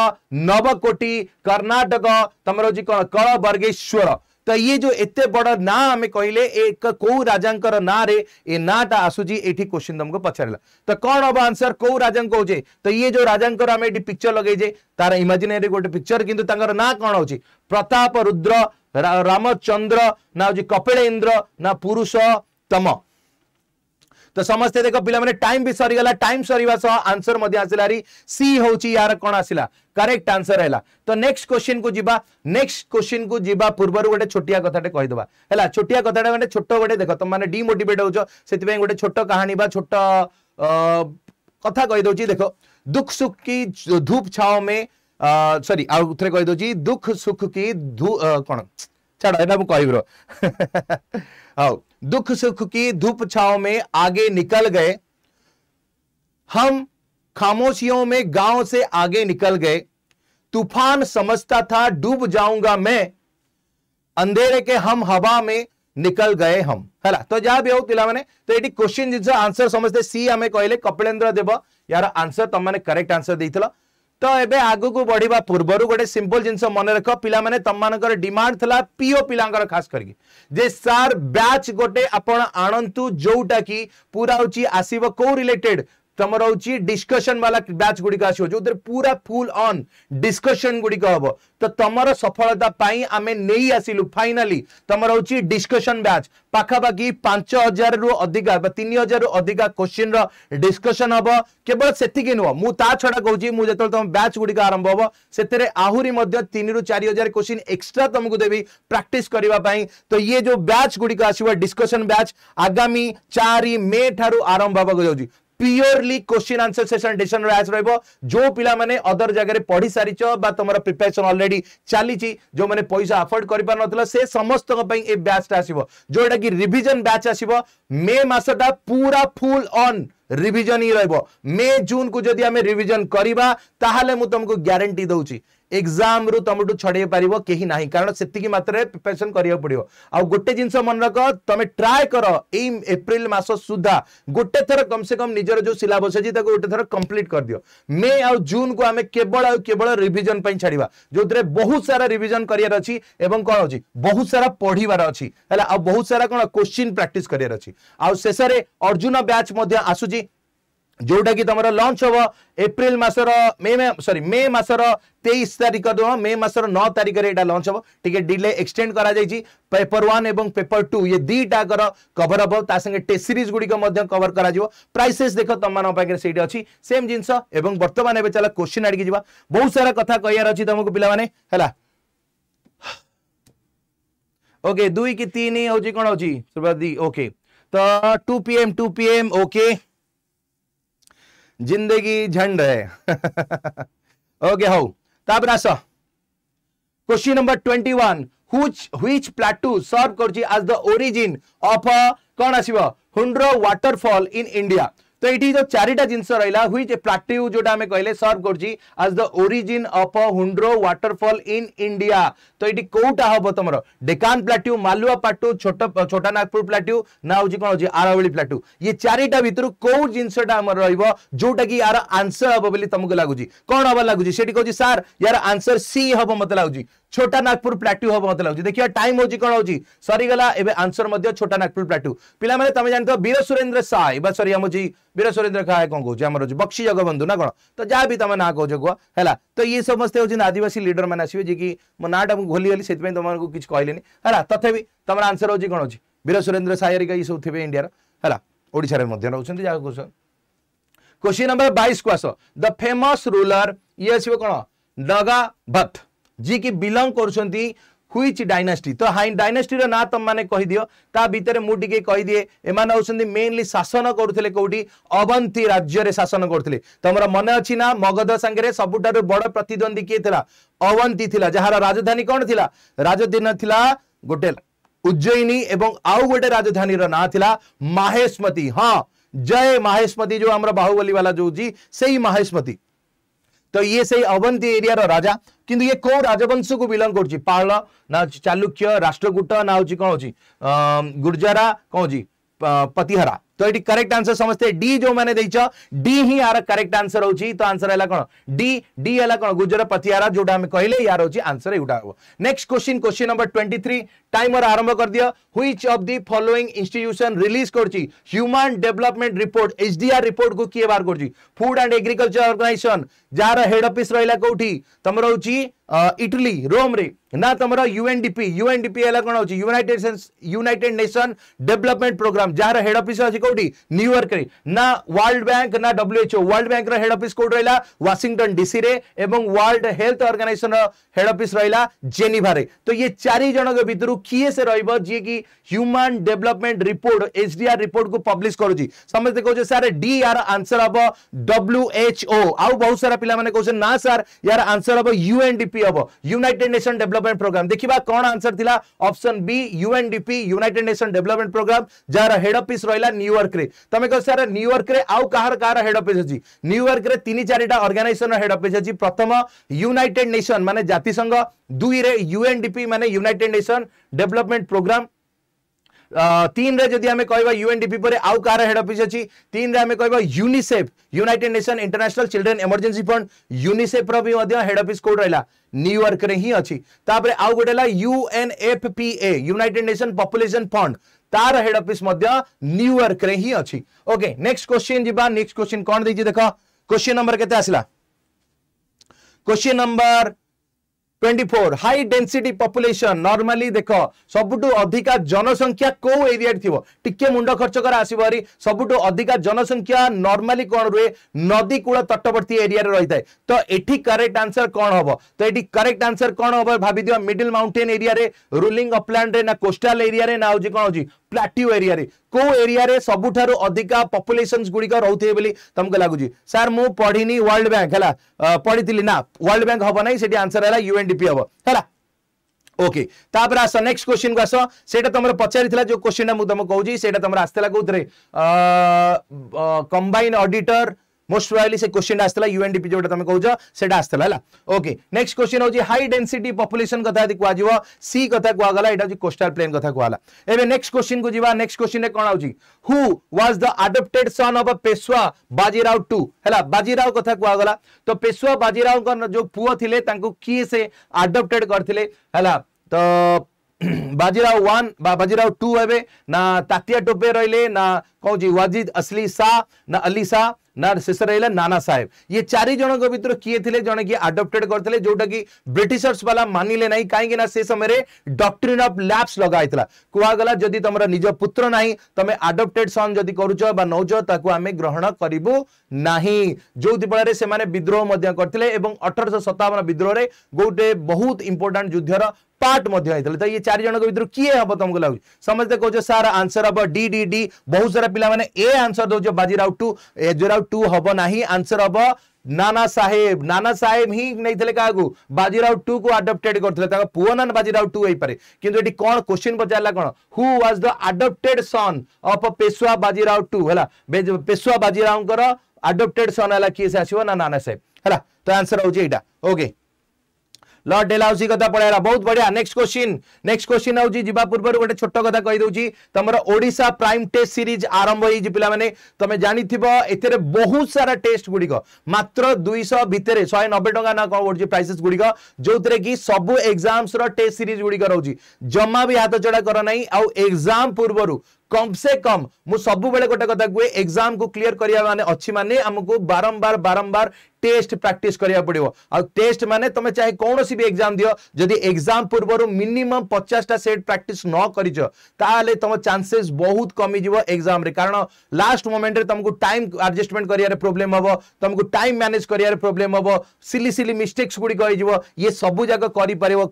Speaker 1: नवकोटी कर्णाटक तुम हूँ कौन कल ତ ଇଏ ଯୋଉ ଏତେ ବଡ଼ ନାଁ ଆମେ କହିଲେ ଏକ କୋଉ ରାଜାଙ୍କର ନାଁରେ ଏ ନାଁଟା ଆସୁଛି ଏଇଠି କୋଶ୍ଚିନ୍ ତମକୁ ପଚାରିଲା ତ କ'ଣ ହବ ଆନ୍ସର କୋଉ ରାଜାଙ୍କୁ କହୁଛେ ତ ଇଏ ଯୋଉ ରାଜାଙ୍କର ଆମେ ଏଠି ପିକ୍ଚର ଲଗେଇଛେ ତାର ଇମାଜିନାରୀ ଗୋଟେ ପିକ୍ଚର କିନ୍ତୁ ତାଙ୍କର ନାଁ କ'ଣ ହଉଛି ପ୍ରତାପ ରୁଦ୍ର ରାମଚନ୍ଦ୍ର ନା ହଉଛି କପିଳେନ୍ଦ୍ର ନା ପୁରୁଷୋତ୍ତମ ତ ସମସ୍ତେ ଦେଖ ପିଲାମାନେ ଟାଇମ୍ ବି ସରିଗଲା ଟାଇମ୍ ସରିବା ସହ ଆନ୍ସର ମଧ୍ୟ ଆସିଲା ହାରି ସି ହେଉଛି ୟାର କ'ଣ ଆସିଲା କରେକ୍ଟ ଆନ୍ସର ହେଲା ତ ନେକ୍ସଟ କ୍ୱେଶ୍ଚିନ୍କୁ ଯିବା ନେକ୍ସଟ କ୍ୱେଶ୍ଚିନ୍କୁ ଯିବା ପୂର୍ବରୁ ଗୋଟେ ଛୋଟିଆ କଥାଟେ କହିଦେବା ହେଲା ଛୋଟିଆ କଥାଟା ମାନେ ଛୋଟ ଗୋଟେ ଦେଖ ତମମାନେ ଡିମୋଟିଭେଟ୍ ହେଉଛ ସେଥିପାଇଁ ଗୋଟେ ଛୋଟ କାହାଣୀ ବା ଛୋଟ କଥା କହିଦେଉଛି ଦେଖ ଦୁଃଖ ସୁଖ କି ଧୂପ ଛାଓ ମେ ସରି ଆଉ ଥରେ କହିଦେଉଛି ଦୁଃଖ ସୁଖ କି ଧୁ କ'ଣ छाड़ा मुझे कहूर हाउ दुख सुख की धूप छाव में आगे निकल गए हम खामोशियों में गांव से आगे निकल गए तूफान समझता था डूब जाऊंगा मैं अंधेरे के हम हवा में निकल गए हम है तो जहां भी हो पिला मैंने तो ये क्वेश्चन जिनसे आंसर समझते सी हमें कहले कपिलेन्द्र देव यार आंसर तुम तो मैंने करेक्ट आंसर दे तो ये आग को बढ़ा पूर्व गोटे सिंपल जिनस मन रख पे तुमर डिमांड था पीओ पिलांकर खास करके सार बैच गोटे आपण जोटा कि पूरा हूँ आसब कौ रिलेटेड तुम रोचे डिस्कसन वाला बैच गुड़िक आसो जो पूरा फुल अन् डिस्कसन गुड़िक हम तो तुम सफलता आम नहीं आसलु फाइनाली तुम रोच डिस्कसन बैच पाखापाखि पांच हजार रु अधिक तीन हजार रु अधिक क्वेश्चन रिस्कसन हम केवल से नुह मुझा कह कहूँ मुझे तुम बैच गुड़िक आरंभ हम से आहरी तीन रु चार हजार क्वेश्चन एक्सट्रा तुमको देवी प्राक्ट करने तो ये जो बैच गुड़िक आसो डिस्कसन बैच आगामी चार मे ठार आरंभ जाऊँगी purely question answer session decision র্যাচ রহব যে পিলামানে অদর জায়গায় পড়ি সারিছ বা তোমার প্রিপারেশন অলরেডি চালিছি যে পয়সা আফোর্ড করে পারিনথিল সে সমস্ত এ ব্যাচটা আসব যেটা কি রিভিজন ব্যাচ আসব মে মাসটা পুরা ফুল অন ରିଭିଜନ୍ ହିଁ ରହିବ ମେ ଜୁନ୍କୁ ଯଦି ଆମେ ରିଭିଜନ୍ କରିବା ତାହେଲେ ମୁଁ ତୁମକୁ ଗ୍ୟାରେଣ୍ଟି ଦେଉଛି ଏକ୍ଜାମ ରୁ ତମଠୁ ଛଡେଇ ପାରିବ କେହି ନାହିଁ କାରଣ ସେତିକି ମାତ୍ରାରେ ପ୍ରିପାରେସନ କରିବାକୁ ପଡିବ ଆଉ ଗୋଟେ ଜିନିଷ ମନେ ରଖ ତମେ ଟ୍ରାଏ କର ଏଇ ଏପ୍ରିଲ ମାସ ସୁଦ୍ଧା ଗୋଟେ ଥର କମ୍ ସେ କମ୍ ନିଜର ଯୋଉ ସିଲାବସ୍ ଅଛି ତାକୁ ଗୋଟେ ଥର କମ୍ପ୍ଲିଟ କରିଦିଅ ମେ ଆଉ ଜୁନକୁ ଆମେ କେବଳ ଆଉ କେବଳ ରିଭିଜନ ପାଇଁ ଛାଡିବା ଯୋଉଥିରେ ବହୁତ ସାରା ରିଭିଜନ କରିବାର ଅଛି ଏବଂ କଣ ଅଛି ବହୁତ ସାରା ପଢିବାର ଅଛି ହେଲା ଆଉ ବହୁତ ସାରା କଣ କୋଶ୍ଚିନ୍ ପ୍ରାକ୍ଟିସ୍ କରିବାର ଅଛି ଆଉ ଶେଷରେ ଅର୍ଜୁନ ବ୍ୟାଚ୍ ମଧ୍ୟ ଆସୁଛି जोटा कि तुम लंच हम एप्रिल मसर मे सरी मे मसर तेईस तारीख रो मे मसर नौ तारीख में यहाँ लंच हम टे डिले एक्सटेड कर पेपर वन और पेपर टू ये दीटाकर कभर हम तेज टेस्ट सीरीज गुड़िक कभर कर प्राइसेस देख तुम पाखे से अच्छी सेम जिन बर्तमान एवं चल क्वेश्चन आड़क जावा बहुत सारा कथ कह रही तुमको पे ओके दुई कि तीन हूँ कौन हूँ ओके तो two P M two P M okay जिंदगी झंड है ओके हाउ तापरा so question number 21 which which plateau सर्व करजी ओरिजिन ऑफ कोन आसीबो हुंड्रो वाटरफॉल इन इंडिया तो ये जो चार जिनस रहा हुई प्लाट्यू जो आम कहले सर्फ कर आज the origin of Hundru waterfall in India तो ये कौटा हम तुम डेकान प्लाट्यू मालुआ प्लाट्यू छोट छोटा नागपुर प्लाट्यू ना हूँ कौन हो आरावली प्लाट्यू ये चारिटा भितर कौ जिनसटा रोटा कि यार आंसर हम बोली तुमको लगुच कौन हम लगुच सार यार आंसर सी हम मत लगुच छोटा नागपुर प्लाट्यू हम मत लगुच देखिए टाइम हूँ कौन हूँ सरीगला एवं आंसर छोटा नागपुर प्लाट्यू पे तुम जानते हो वीर सुरेन्द्र साय बा सरी हम वीर सुरेन्द्र खाए कौन कौन आम बक्सी जगबंधु ना कौन तो जहाँ भी तुम ना कौच कह है तो ये समस्ते हूँ आदिवासी लिडर मैंने आसवे जी कि मो नाटा घोली गली से तुमको किसी कहले है तथि तुम आंसर हूँ कौन अच्छी वीर सुरेन्द्र सायरिका ये सब थे इंडियार है ओडार रोचे जहाँ क्वेश्चन क्वेश्चन नंबर बैस को आस द फेमस रूलर ये आसो कौन डगा भट्ट जी की बिलंग कर ह्विच डायनास्टी तो हाई डायनास्टीर ना तुम मैंने कहीदि ता भितर मुझे कहीदिए एम हूँ मेनली शासन करुले कौटी अवंती राज्य शासन करुले तुम मन अच्छी ना मगध सांगे सब बड़ प्रतिद्वंदी किए थी अवंती थी जार राजधानी कौन थी राजधानी गोटे उज्जयिनी आउ गोटे राजधानी ना थी माहेस्मती हाँ जय महेशमती जो आम बाहुबली वाला जो जी से ही তো ইয়ে সেই অবন্তী এরিয়ার রাজা কিন্তু ইয়ে কেউ রাজবংশকু বিলং করছে পাল না চালুক্য রাষ্ট্রকূট না হচ্ছে কম হচ্ছে গুর্জারা কম হচ্ছে পতিহারা तो ये करेक्ट आंसर समस्ते डी जो मैंने दे डी ही तो यार करेक्ट आंसर हो तो आंसर है कौन डी डी है कौन गुजरात पथिहारा जो आम कहले यार हो आंसर यहाँ हो next question question number twenty three timer आरंभ कर दिया which of the following institution release कर human development report HDR report को किए बाहर कर फुड एंड एग्रिकलचर अर्गानाइजेसन जार हेड अफिस् रहा कौटी तुम रोच इटली रोम रे ना तुम यूएनडीपी यूएनडीपी है कौन हो United United Nation development programme जार हेड अफिस् अच्छी ಹೈಕೋಟಿ ನ್ಯೂಯಾರ್ಕ್ ना वर्ल्ड बैंक ना ನಾ ಡಬ್ಲ್ಯೂಎಚ್ಒ ವರ್ಲ್ಡ್ ಬ್ಯಾಂಕ್ ರ ಹೆಡ್ ಆಫೀಸ್ ಕೋಟಿ ರಹಿଲା Washington DC World Health Organisation head office रहा जेनिभा तो ये चार जन भितर किए से रे कि human development report H HDR report को पब्लीश कर समस्त कहते सर डी आर आंसर हम डब्ल्यूएचओ आउ बहुत सारा पे कहते ना सर यार आंसर हम यूएनडीपी हम यूनिटेड नेशन डेवलपमेंट प्रोग्राम देखा कौन आंसर थी option B UNDP United Nation development programme जार हेड ऑफिस रहा न्यूयॉर्क न्यूयॉर्क रे आउ ସାର୍ ନ୍ୟୁୟର୍କରେ हेड ऑफिस अछि न्यूयॉर्क रे ଅଛି ନ୍ୟୁୟର୍କରେ ऑर्गेनाइजेशन हेड ऑफिस अछि प्रथम यूनाइटेड नेशन माने जाति संघ दुई रे यूएनडीपी माने यूनाइटेड नेशन डेवलपमेंट प्रोग्राम तीन रे जदि हमें कहबा यूएनडीपी परे आउ कार हेड ऑफिस अछि तीन रे हमें कहबा UNICEF United Nation International Children Emergency Fund UNICEF रो भी हेड ऑफिस कोड रहला न्यूयॉर्क रे ही तापर आउ गोटेला UNFPA United Nation population fund तार हेड ऑफिस न्यूयॉर्क रे ही अछि ओके नेक्स्ट क्वेश्चन जीबा नेक्स्ट क्वेश्चन कौन देखिए देखो क्वेश्चन नंबर केते आसला question number 24 high density population normally देखो सबुठु अधिक जनसंख्या को एरिया थिबो टिके मुंड खर्च कर आसीबो हरी सबुठु जनसंख्या नॉर्मली कौन रुए नदीकूल तटवर्ती एरिया रही था तो एठी करेक्ट आंसर कौन हम तो ये करेक्ट आंसर कौन हम भाबी दियो मिडिल माउंटेन एरिया रे रूलिंग अपलैंड रे एरिया रे ना होजी एरिया को एरिया रे अधिका पॉपुलेशंस गुडी का तुमको लागुजी सर मु पढिनी वर्ल्ड बैंक हला पढितिली ना वर्ल्ड बैंक हबो नाही सेठी आंसर हला यूएनडीपी हबो हला ओके तापर आस नेक्स्ट क्वेश्चन को आस सेटा तुम पचारी जो क्वेश्चन तुमको कौन से तुम आसाला कौन कंबाइन ऑडिटर मोस्ट प्रॉब्ली से क्वेश्चन आसला यूएनडीपी जो तुम कौ से आसला ओके नेक्स्ट क्वेश्चन हूँ हाई डेनसीट पपुलेसन कथ कह सी कथ कहगला यहाँ कोस्टाल प्लेन कथ कहला एवं नेक्स्ट क्वेश्चन को जी नेक्स्ट क्वेश्चन में कौन आउ who was the adopted son of Peshwa Bajirao two है बाजीराव कथ कहगला तो पेशवा बाजीराव जो पुओ थे किए से आडप्टेड करते है तो बाजीराव वन बा बाजीराव टू हे ना तातिया टोपे रही ना कौन वाजिद असली शाह ना अली शाह ना शेष रहा नाना साहेब ये चार जन भितर किए थे जन कि आडप्टेड करते जोटा कि ब्रिटिशर्स वाला मानिले ना कहीं से समय डक्ट्रीन अफ लैप्स लगाई था कहगला जदि तुम निज पुत्र ना तुम आडप्टेड सन् जब कर ग्रहण करूँ ना जो फल विद्रोह करते अठरश सतावन विद्रोह गोटे बहुत इंपोर्टां युद्ध पार्ट ये चार जन भर किए हम तुमको लगुच समझते कौच सार आंसर हम डी डी डी बहुत सारा पिला पाने ए आंसर दौच बाजीराव टू एजराव टू हम ना आंसर हम नाना साहेब नाना साहेब ही नहीं क्या बाजीराव टू को आडप्टेड करते पुओ ना बाजीराव टू होपे कि कौन क्वेश्चन पचारा कौन who was the adopted son of Peshwa Bajirao two है पेशुआ बाजीराव आडप्टेड सन है किए से आसो ना नाना साहेब है तो आंसर हूँ यहाँ ओके लर्ड डेलाउसी कथा पढ़ाइला बहुत बढ़िया नेक्स्ट क्वेश्चन नेक्स्ट क्वेश्चन हूँ जी पूर्व गोटे छोटो कथा कहीदे तुम ओडिसा प्राइम टेस्ट सीरीज आरंभ होई हो पाने तुम जानी एथे बहुत सारा टेस्ट गुडी को मात्र 200 भितरे 190 टका ना को पड़ी प्राइसेस गुडी को जो की सब एग्जाम्स रो टेस्ट सीरीज गुडी गुड़िक रोचे जम्मा भी हाथ चढ़ा कर नै आ एग्जाम पूर्व कम से कम मु सब बेले गोटे कथा गुए एग्जाम को क्लियर करिया माने अछि माने हमकू बारंबार बारंबार ટેસ્ટ પ્રાક્ટિસ કરવા પડ્યો આ ટેસ્ટ માને તમે ચાહે કોણસી બી એક્ઝામ દિયો જદી એક્ઝામ પૂર્વરુ મિનિમમ 50 ટા સેટ પ્રાક્ટિસ ન કરીજો તાલે તમ ચાન્सेस બહુત કમી જીવો એક્ઝામ રે કારણ લાસ્ટ મોમેન્ટ રે તમકુ ટાઈમ એડજસ્ટમેન્ટ કરિયારે પ્રોબ્લેમ હબો તમકુ ટાઈમ મેનેજ કરિયારે પ્રોબ્લેમ હબો સિલી સિલી મિસ્ટેક્સ ગુડી ગઈ જીવો ये सब जाक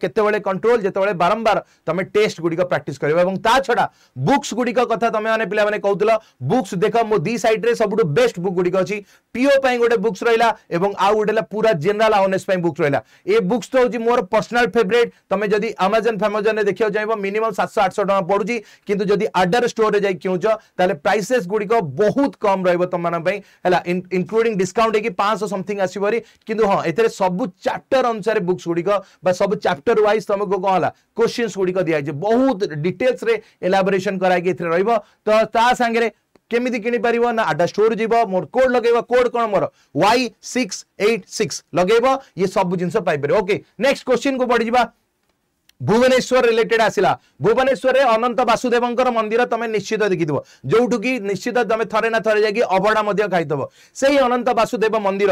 Speaker 1: करते कंट्रोल जिते बारंबार तुम टेस्ट गुड़िक प्राक्ट कर छड़ा बुक्स गुड़िक कथ तुम मैंने पे कहूल बुक्स देख मो दी सैड्रे सब बेस्ट बुक गुड़िक अच्छी पीओ गोटे बुक्स रहा এবং আউ গোটে পুরা জেনেল আওয়ারনেস বুকস রহলা এ বুকস তো হচ্ছে মোর পর্সনাল ফেভরেট তুমি যদি আমাজন ফামাজন দেখা চাইব মিনিমম সাতশো আটশো টাকা পড়ুছি কিন্তু যদি আড্ডার স্টোরে যাই কিণুছ তাহলে প্রাইসেস গুড়িক বহুত কম রহব তোমাদের হল ইনক্লুডিং ডিসকাউন্ট হয়ে পাঁচশো সমথিং আসবরি কিন্তু হ্যাঁ এতে সবু চ্যাপ্টর অনুসারে বুকস গুড়িক বা সবু চ্যাপ্টর ওয়াইজ তোমাকে কম হল কোশ্চিন্স গুড়িক দিয়া বহুত ডিটেলস রে এলাবোরেসন করাই এতে রহব তো তা সাংরে কেমিতি কিনিপার না আডা স্টোর যাব মোর কোড লগাইব কোড কোণ মোর ওয়াই সিক্স এইট সিক্স লগাইব ইয়ে সবু জিনিস পাইপার ওকে নেক্সট কোশ্চিন কু পড়ি যা ভুবনেশ্বর রিলেটেড আসিলা ভুবনেশ্বরে অনন্ত বাসুদেবঙ্কর মন্দির তুমি নিশ্চিত দেখিথিব যেটুকি নিশ্চিত তুমি থরে না থরে যাই অবড়া খাইথব সেই অনন্ত বাসুদেব মন্দির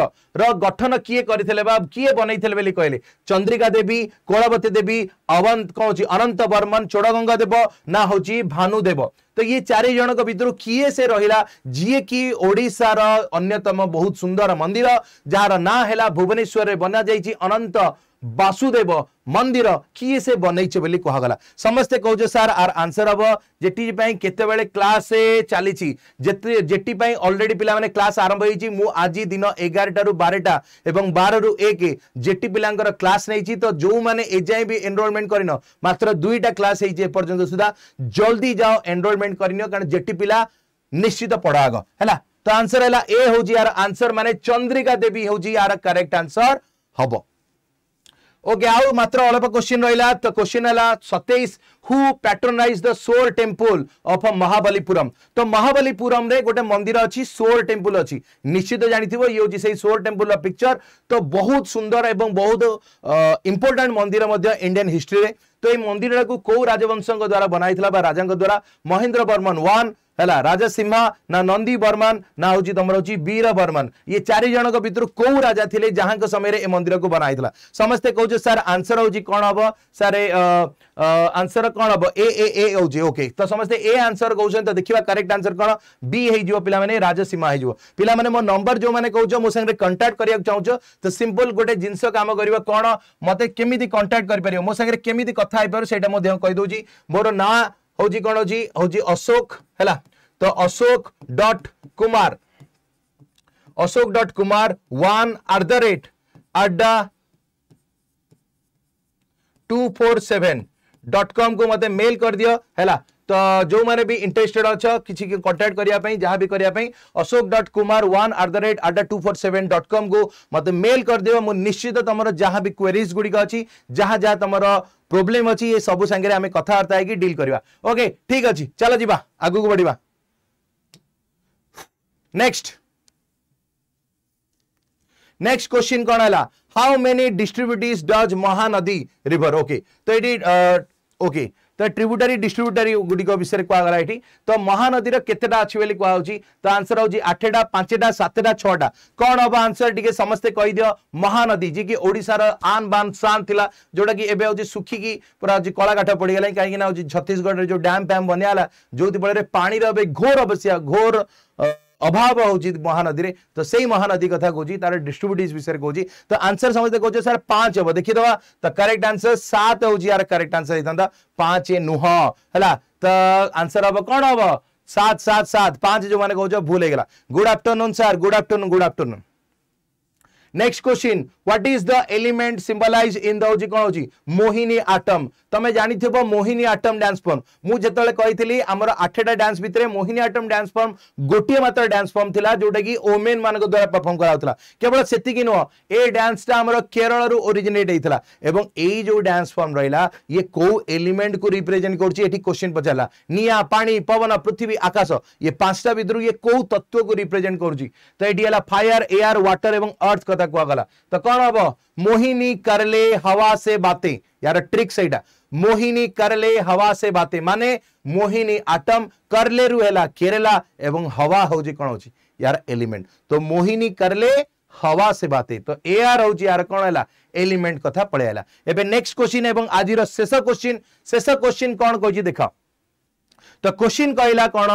Speaker 1: গঠন কিয়ে করে বা কিয়ে বনাইলে বলে কহিলেন চন্দ্রিকা দেবী কোলবতী দেবী অবন্ত কৌছি অনন্ত বর্মন চোড়গঙ্গা দেব না হচ্ছে ভানুদেব तो ये चारि जन भितर किए से रहा जी कि ओडार बहुत सुंदर मंदिर जार ना है भुवनेश्वर में जा अनंत वासुदेव मंदिर किए से बनई बोली कहगला समस्ते कह सार आर आंसर हम जेटी के क्लास चली जेटी अलरेडी पिलाने क्लास आरंभ हो आज दिन एगारटा बारटा और बार रु एक जेटी पिला क्लास नहीं तो जो मैंने एजाए भी एनरोलमेंट कर मात्र दुईटा क्लास हो सुधा जल्दी जाओ एनरोलमेंट कर जेटी पिला निश्चित पढ़ाग है तो आंसर है ए हूँ यार आंसर मानने चंद्रिका देवी हूँ यार करेक्ट आंसर हम ओके आउ मात्र अल्प क्वेश्चन रहा तो क्वेश्चन है सतेश who patronised the shore temple of Mahabalipuram तो महाबलीपुरम गोटे मंदिर अच्छी सोर टेम्पल अच्छी निश्चित जानी ये हूँ से सोर टेम्पल पिक्चर तो बहुत सुंदर एवं बहुत इंपोर्टां मंदिर इंडियान हिस्ट्री रे तो ये मंदिर को कौ राजवंश द्वारा बनाई राजा द्वारा महेन्द्र बर्मन वन है राजा सिम्हा ना नंदी बर्मन ना हूँ तुम हूँ वीर बर्मान ये चार जन भितर कौ राजा थे जहां समय मंदिर को बनाई था समस्ते कौ सार आंसर हूँ कौन हम सारे आंसर कौन हम ए ए ए हूँ ओके तो समस्ते ए आंसर कौन तो देखा करेक्ट आंसर कौन बी हो पाने राजा सिम्हा पाने मो नंबर जो मैंने कौन मो सा कंटाक्ट करा चाहो तो सिंपल गोटे जिन कम कर कौन मत के कंटाक्ट कर मो सा कथ हो पार कहीदे मोर ना हूँ कौन अच्छी हूँ अशोक है तो Ashok dot Kumar Ashok dot Kumar one at the rate अड्डा two four seven dot com को मत मेल कर दियो है तो जो मैंने भी इंटरेस्टेड अच्छ किसी के कंटेक्ट करने जहाँ भी करने Ashok dot Kumar one at the rate at the two four seven dot com को मत मेल करदे मुश्चित तुम जहाँ भी क्वेरीज गुड़िक अच्छी जहाँ जहाँ तुम प्रोब्लेम अच्छी ये सब सागर आम कथबार्ता है डिल करवा ओके ठीक अच्छे चल जी आग को बढ़िया नेक्स्ट नेक्स्ट क्वेश्चन कौन है how many distribute does Mahanadi river okay तो ये ओके ତ ଟ୍ରିବ୍ୟୁଟାରୀ ଡିଷ୍ଟ୍ରିବ୍ୟୁଟାରୀ ଗୁଡ଼ିକ ବିଷୟରେ କୁହାଗଲା ଏଠି ତ ମହାନଦୀର କେତେଟା ଅଛି ବୋଲି କୁହାହଉଛି ତ ଆନ୍ସର ହଉଛି ଆଠଟା ପାଞ୍ଚଟା ସାତଟା ଛଅଟା କ'ଣ ହବ ଆନ୍ସର ଟିକେ ସମସ୍ତେ କହିଦିଅ ମହାନଦୀ ଯିଏକି ଓଡ଼ିଶାର ଆନ୍ ବାନ୍ ସାନ୍ ଥିଲା ଯୋଉଟାକି ଏବେ ହଉଛି ଶୁଖିକି ପୁରା ହଉଛି କଳାକାଠ ପଡ଼ିଗଲାଣି କାହିଁକିନା ହଉଛି ଛତିଶଗଡ଼ରେ ଯୋଉ ଡ୍ୟାମ୍ ଫ୍ୟାମ୍ ବନିଆ ହେଲା ଯୋଉଥିଫଳରେ ପାଣିର ଏବେ ଘୋର ଅବସ୍ୟା ଘୋର अभाव हूँ महानदी में तो से महानदी कथ कौन तार डिस्ट्रब्यूट विषय कौन तो आंसर समझते कौन सर पांच हम देखीद तो करेक्ट आंसर सात हूँ यार करेक्ट आंसर होता पांच नुह है तो आंसर हम कौन हम सात सात सात पांच जो मैंने कहते भूल good afternoon sir good afternoon good afternoon next question what is the element symbolise in the ઝିକଣଉଛି ମୋହିନୀ ଆଟମ୍ ତମେ ଜାଣିଥିବ ମୋହିନୀ ଆଟମ୍ ଡ୍ୟାନ୍ସ ଫର୍ମ ମୁଁ ଯେତେବେଳେ କହିଥିଲି ଆମର ଆଠଟା ଡ୍ୟାନ୍ସ ଭିତରେ ମୋହିନୀ ଆଟମ୍ ଡ୍ୟାନ୍ସ ଫର୍ମ ଗୋଟିଏ ମାତ୍ର ଡ୍ୟାନ୍ସ ଫର୍ମ ଥିଲା ଯୋଉଟାକି ଓମେନ୍ ମାନଙ୍କ ଦ୍ୱାରା ପରଫର୍ମ କରାଯାଉଥିଲା କେବଳ ସେତିକି ନୁହଁ ଏ ଡ୍ୟାନ୍ସଟା ଆମର କେରଳରୁ ଓରିଜିନେଟ୍ ହେଇଥିଲା ଏବଂ ଏଇ ଯୋଉ ଡ୍ୟାନ୍ସ ଫର୍ମ ରହିଲା ଇଏ କୋଉ ଏଲିମେଣ୍ଟକୁ ରିପ୍ରେଜେଣ୍ଟ କରୁଛି ଏଠି କୋଶ୍ଚିନ୍ ପଚାରିଲା ନିଆଁ ପାଣି ପବନ ପୃଥିବୀ ଆକାଶ ଇଏ ପାଞ୍ଚଟା ଭିତରୁ ଇଏ କୋଉ ତତ୍ତ୍ୱକୁ ରିପ୍ରେଜେଣ୍ଟ କରୁଛି ତ ଏଠି ହେଲା ଫାୟାର ଏୟାର ୱାଟର ଏବଂ ଅର୍ଥ କଥା କୁହାଗଲା ତ कौन प्रणव मोहिनी कर ले हवा से बातें यार ट्रिक सही मोहिनी कर ले हवा से बातें माने मोहिनी आटम कर ले रु केरला एवं हवा हूँ कौन हो यार एलिमेंट तो मोहिनी कर ले हवा से बातें तो ए आर हूँ यार कौन है एलिमेंट कथा पलि आला एवं नेक्स्ट क्वेश्चन एवं आज शेष क्वेश्चन शेष क्वेश्चन कौन कह देख तो क्वेश्चन कहला कौन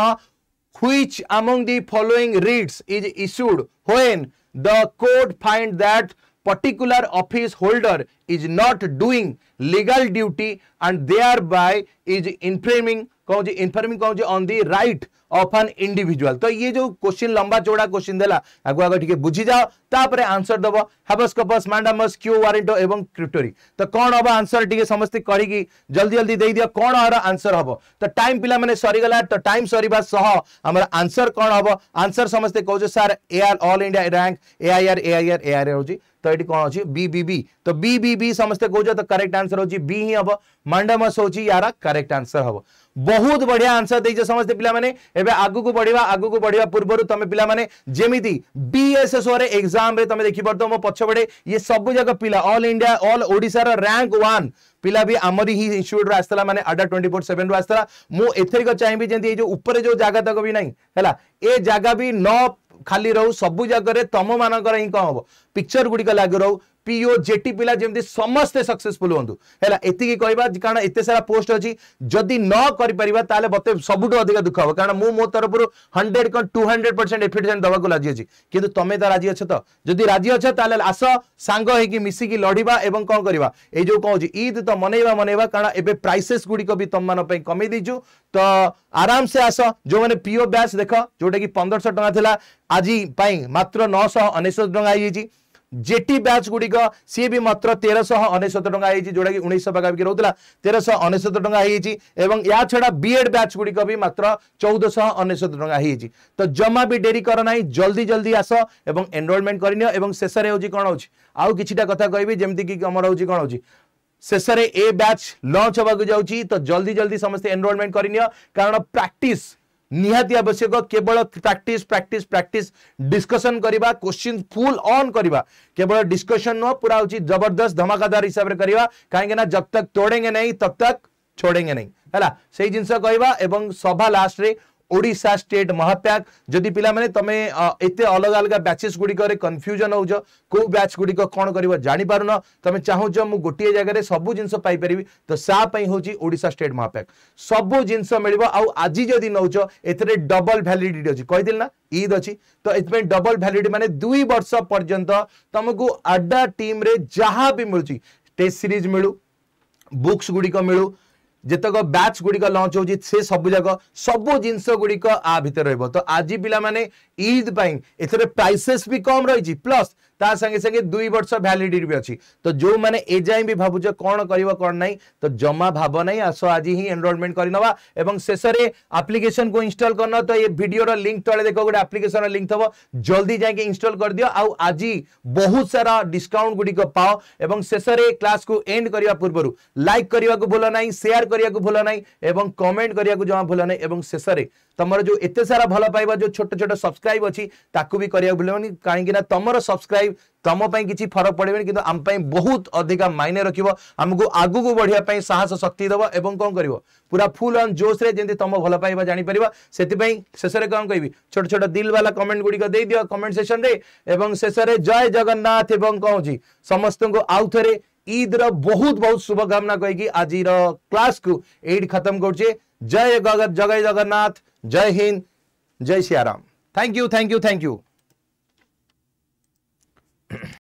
Speaker 1: which among the following reads is issued when the court find that particular office holder is not doing legal duty and thereby is infringing कौन जी इनफर्मिंग कौन जी on the right of an individual तो ये जो क्वेश्चन लंबा चौड़ा क्वेश्चन देला आगो आगे टिके बुझी जाओ तापर आंसर दबो हाबस कपस मांडामस क्यू वारंटो एवं क्रिप्टोरी तो कौन हम आंसर टिके समस्ते करी जल्दी जल्दी दे दियो कौन हर आंसर हम तो टाइम पिला माने मैंने गला तो टाइम सरवा सह आम आंसर कौन हम आंसर समस्ते sir A R all India rank A A I I R AIR AIR AIR हूँ तो एटी कौन बी बी बी तो बी बी बीबीबी समस्ते कौज तो करेक्ट आंसर हूँ बी ही हम मांडामस हूँ यार करेक्ट आंसर हम बहुत बढ़िया आंसर दे समस्त पे आग को बढ़िया आग को बढ़िया पूर्व तुम पानेमती बीएसएस एक्जाम तुम देख पार मो पक्षपटे ये सब जगह पिला अल इंडिया अल ओडार रैंक वन पिला भी आमरी ही इनच्यूट रसला मैंने अडा ट्वेंटी फोर सेवेन रसला मुझे चाहिए जो उपर जो जगह तक भी नहीं जगह भी न खाली रो सब जगह तुम मानक हम पिक्चर गुड़ी लग रो পিও জেটি পিলা জেমতি সমস্ত সাকসেসফুল হندو হেলা এতি কি কইবা কারণ এত সারা পোস্ট হ জি যদি ন করি পারিবা তালে বতে সবুত অধিক দুঃখ হবে কারণ মু মো তর উপর 100 কা 200% এফর্টস এন্ড দবা গুলা জি কিন্তু তমে দ রাজি আছে তো যদি রাজি আছে তালে আসো সাংগো হে কি মিছি কি লড়াইবা এবন কোন করিবা এই যে কও ইদ তো মনেইবা মনেইবা কারণ এবে প্রাইসেস গুডি কবি তমন পই কমে দিজু তো আরামসে আসো জো মানে পিও ব্যাচ দেখো জোতে কি 1500 টাকা থিলা আজি পই মাত্র 995 টাকা আই জি जेटी ब्याच गुड़िक सी भी मात्र तेरश अनेशत टाँचा जोटा कि उन्नीस पखापाखि रोला तेरश अनेशत टाँचा या छड़ा बीएड ब्याच गुड़िक भी मात्र चौदश अनेशत टाँचा तो जमा भी डेरी कर ना जल्दी जल्दी आस और एनरोलमेंट कर शेष कौन हो आउ कि कथा कहबी जमीक आमर हो कौन हो शेषे ए ब्याच लंच होगा जाऊँगी तो जल्दी जल्दी समस्त एनरोलमेंट कर कारण प्राक्ट निहाती आवश्यक केवल प्राक्ट प्राक्ट प्राक्ट डिस्कसन करवा क्वेश्चन फुल अन् केवल डिस्कसन नुह पूरा हूँ जबरदस्त धमाकादार हिसाब से करवा कहीं जब तक तोड़ेंगे नहीं तब तक छोड़ेंगे नहीं है जिनस कह सभा लास्ट ओडा स्टेट महाप्याग जदि पे तुम एत अलग अलग बैचेस गुड़िकर कन्फ्यूजन हो कौ बैच गुड़िक कौन कर जापार न तुम चाहू मु गोटे जगार सब जिन पारि तो साड़शा स्टेट महाप्याग सब जिन मिल आज जदि नौ एथेर डबल भैलीडी अच्छी कही ना ईद अच्छी तो ये डबल भैलीडी मानते दुई वर्ष पर्यटन तुमको आडा टीम जहाँ भी मिलूँ टेस्ट सीरीज मिलू बुक्स गुड़िक मिलू যেতক ব্যাচ গুড়ি লঞ্চ হচ্ছে সে সবুজাক সবু জিনিস গুড়ি আ ভিতরে রহব তো আজ পিলা মানে ঈদ পাই এতে প্রাইসেস বি কম রয়েছে প্লস তা ସାଙ୍ଗେ ସାଙ୍ଗେ ଦୁଇ ବର୍ଷ ଭ୍ୟାଲିଡିଟି ବି ଅଛି ତ ଯେଉଁମାନେ ଏଯାଏଁ ବି ଭାବୁଛ କ'ଣ କରିବ କ'ଣ ନାହିଁ ତ ଜମା ଭାବ ନାହିଁ ଆସ ଆଜି ହିଁ ଏନରୋଲମେଣ୍ଟ କରିନେବା ଏବଂ ଶେଷରେ ଆପ୍ଲିକେସନକୁ ଇନଷ୍ଟଲ କରିନ ତ ଏ ଭିଡ଼ିଓର ଲିଙ୍କ ତଳେ ଦେଖ ଗୋଟେ ଆପ୍ଲିକେସନର ଲିଙ୍କ ଥିବ ଜଲ୍ଦି ଯାଇକି ଇନଷ୍ଟଲ କରିଦିଅ ଆଉ ଆଜି ବହୁତ ସାରା ଡିସକାଉଣ୍ଟ ଗୁଡ଼ିକ ପାଅ ଏବଂ ଶେଷରେ କ୍ଲାସକୁ ଏଣ୍ଡ କରିବା ପୂର୍ବରୁ ଲାଇକ୍ କରିବାକୁ ଭୁଲ ନାହିଁ ସେୟାର କରିବାକୁ ଭୁଲ ନାହିଁ ଏବଂ କମେଣ୍ଟ କରିବାକୁ ଜମା ଭୁଲ ନାହିଁ ଏବଂ ଶେଷରେ तुमर जो एत सारा भल पाइबा जो छोट छोट सब्सक्राइब अच्छी भी करा कहीं तुम सब्सक्राइब तुम्हें किसी फरक पड़े कि आम बहुत अधिक मायने रख आमको आगे बढ़ियापाई साहस शक्ति दब ए कौन कर पूरा फुल अंड जोस तुम भल पाइबा जापर से शेष में कौन कह छोट छोट दिलवाला कमेंट गुड़ी दे दि कमेंट सेसन शेष में जय जगन्नाथ एवं कौन समस्त को आउ थे ईद र बहुत बहुत शुभकामना कहीकि आज क्लास को ये खत्म कर जय जगन्नाथ जय हिंद जय Siyaram thank you thank you thank you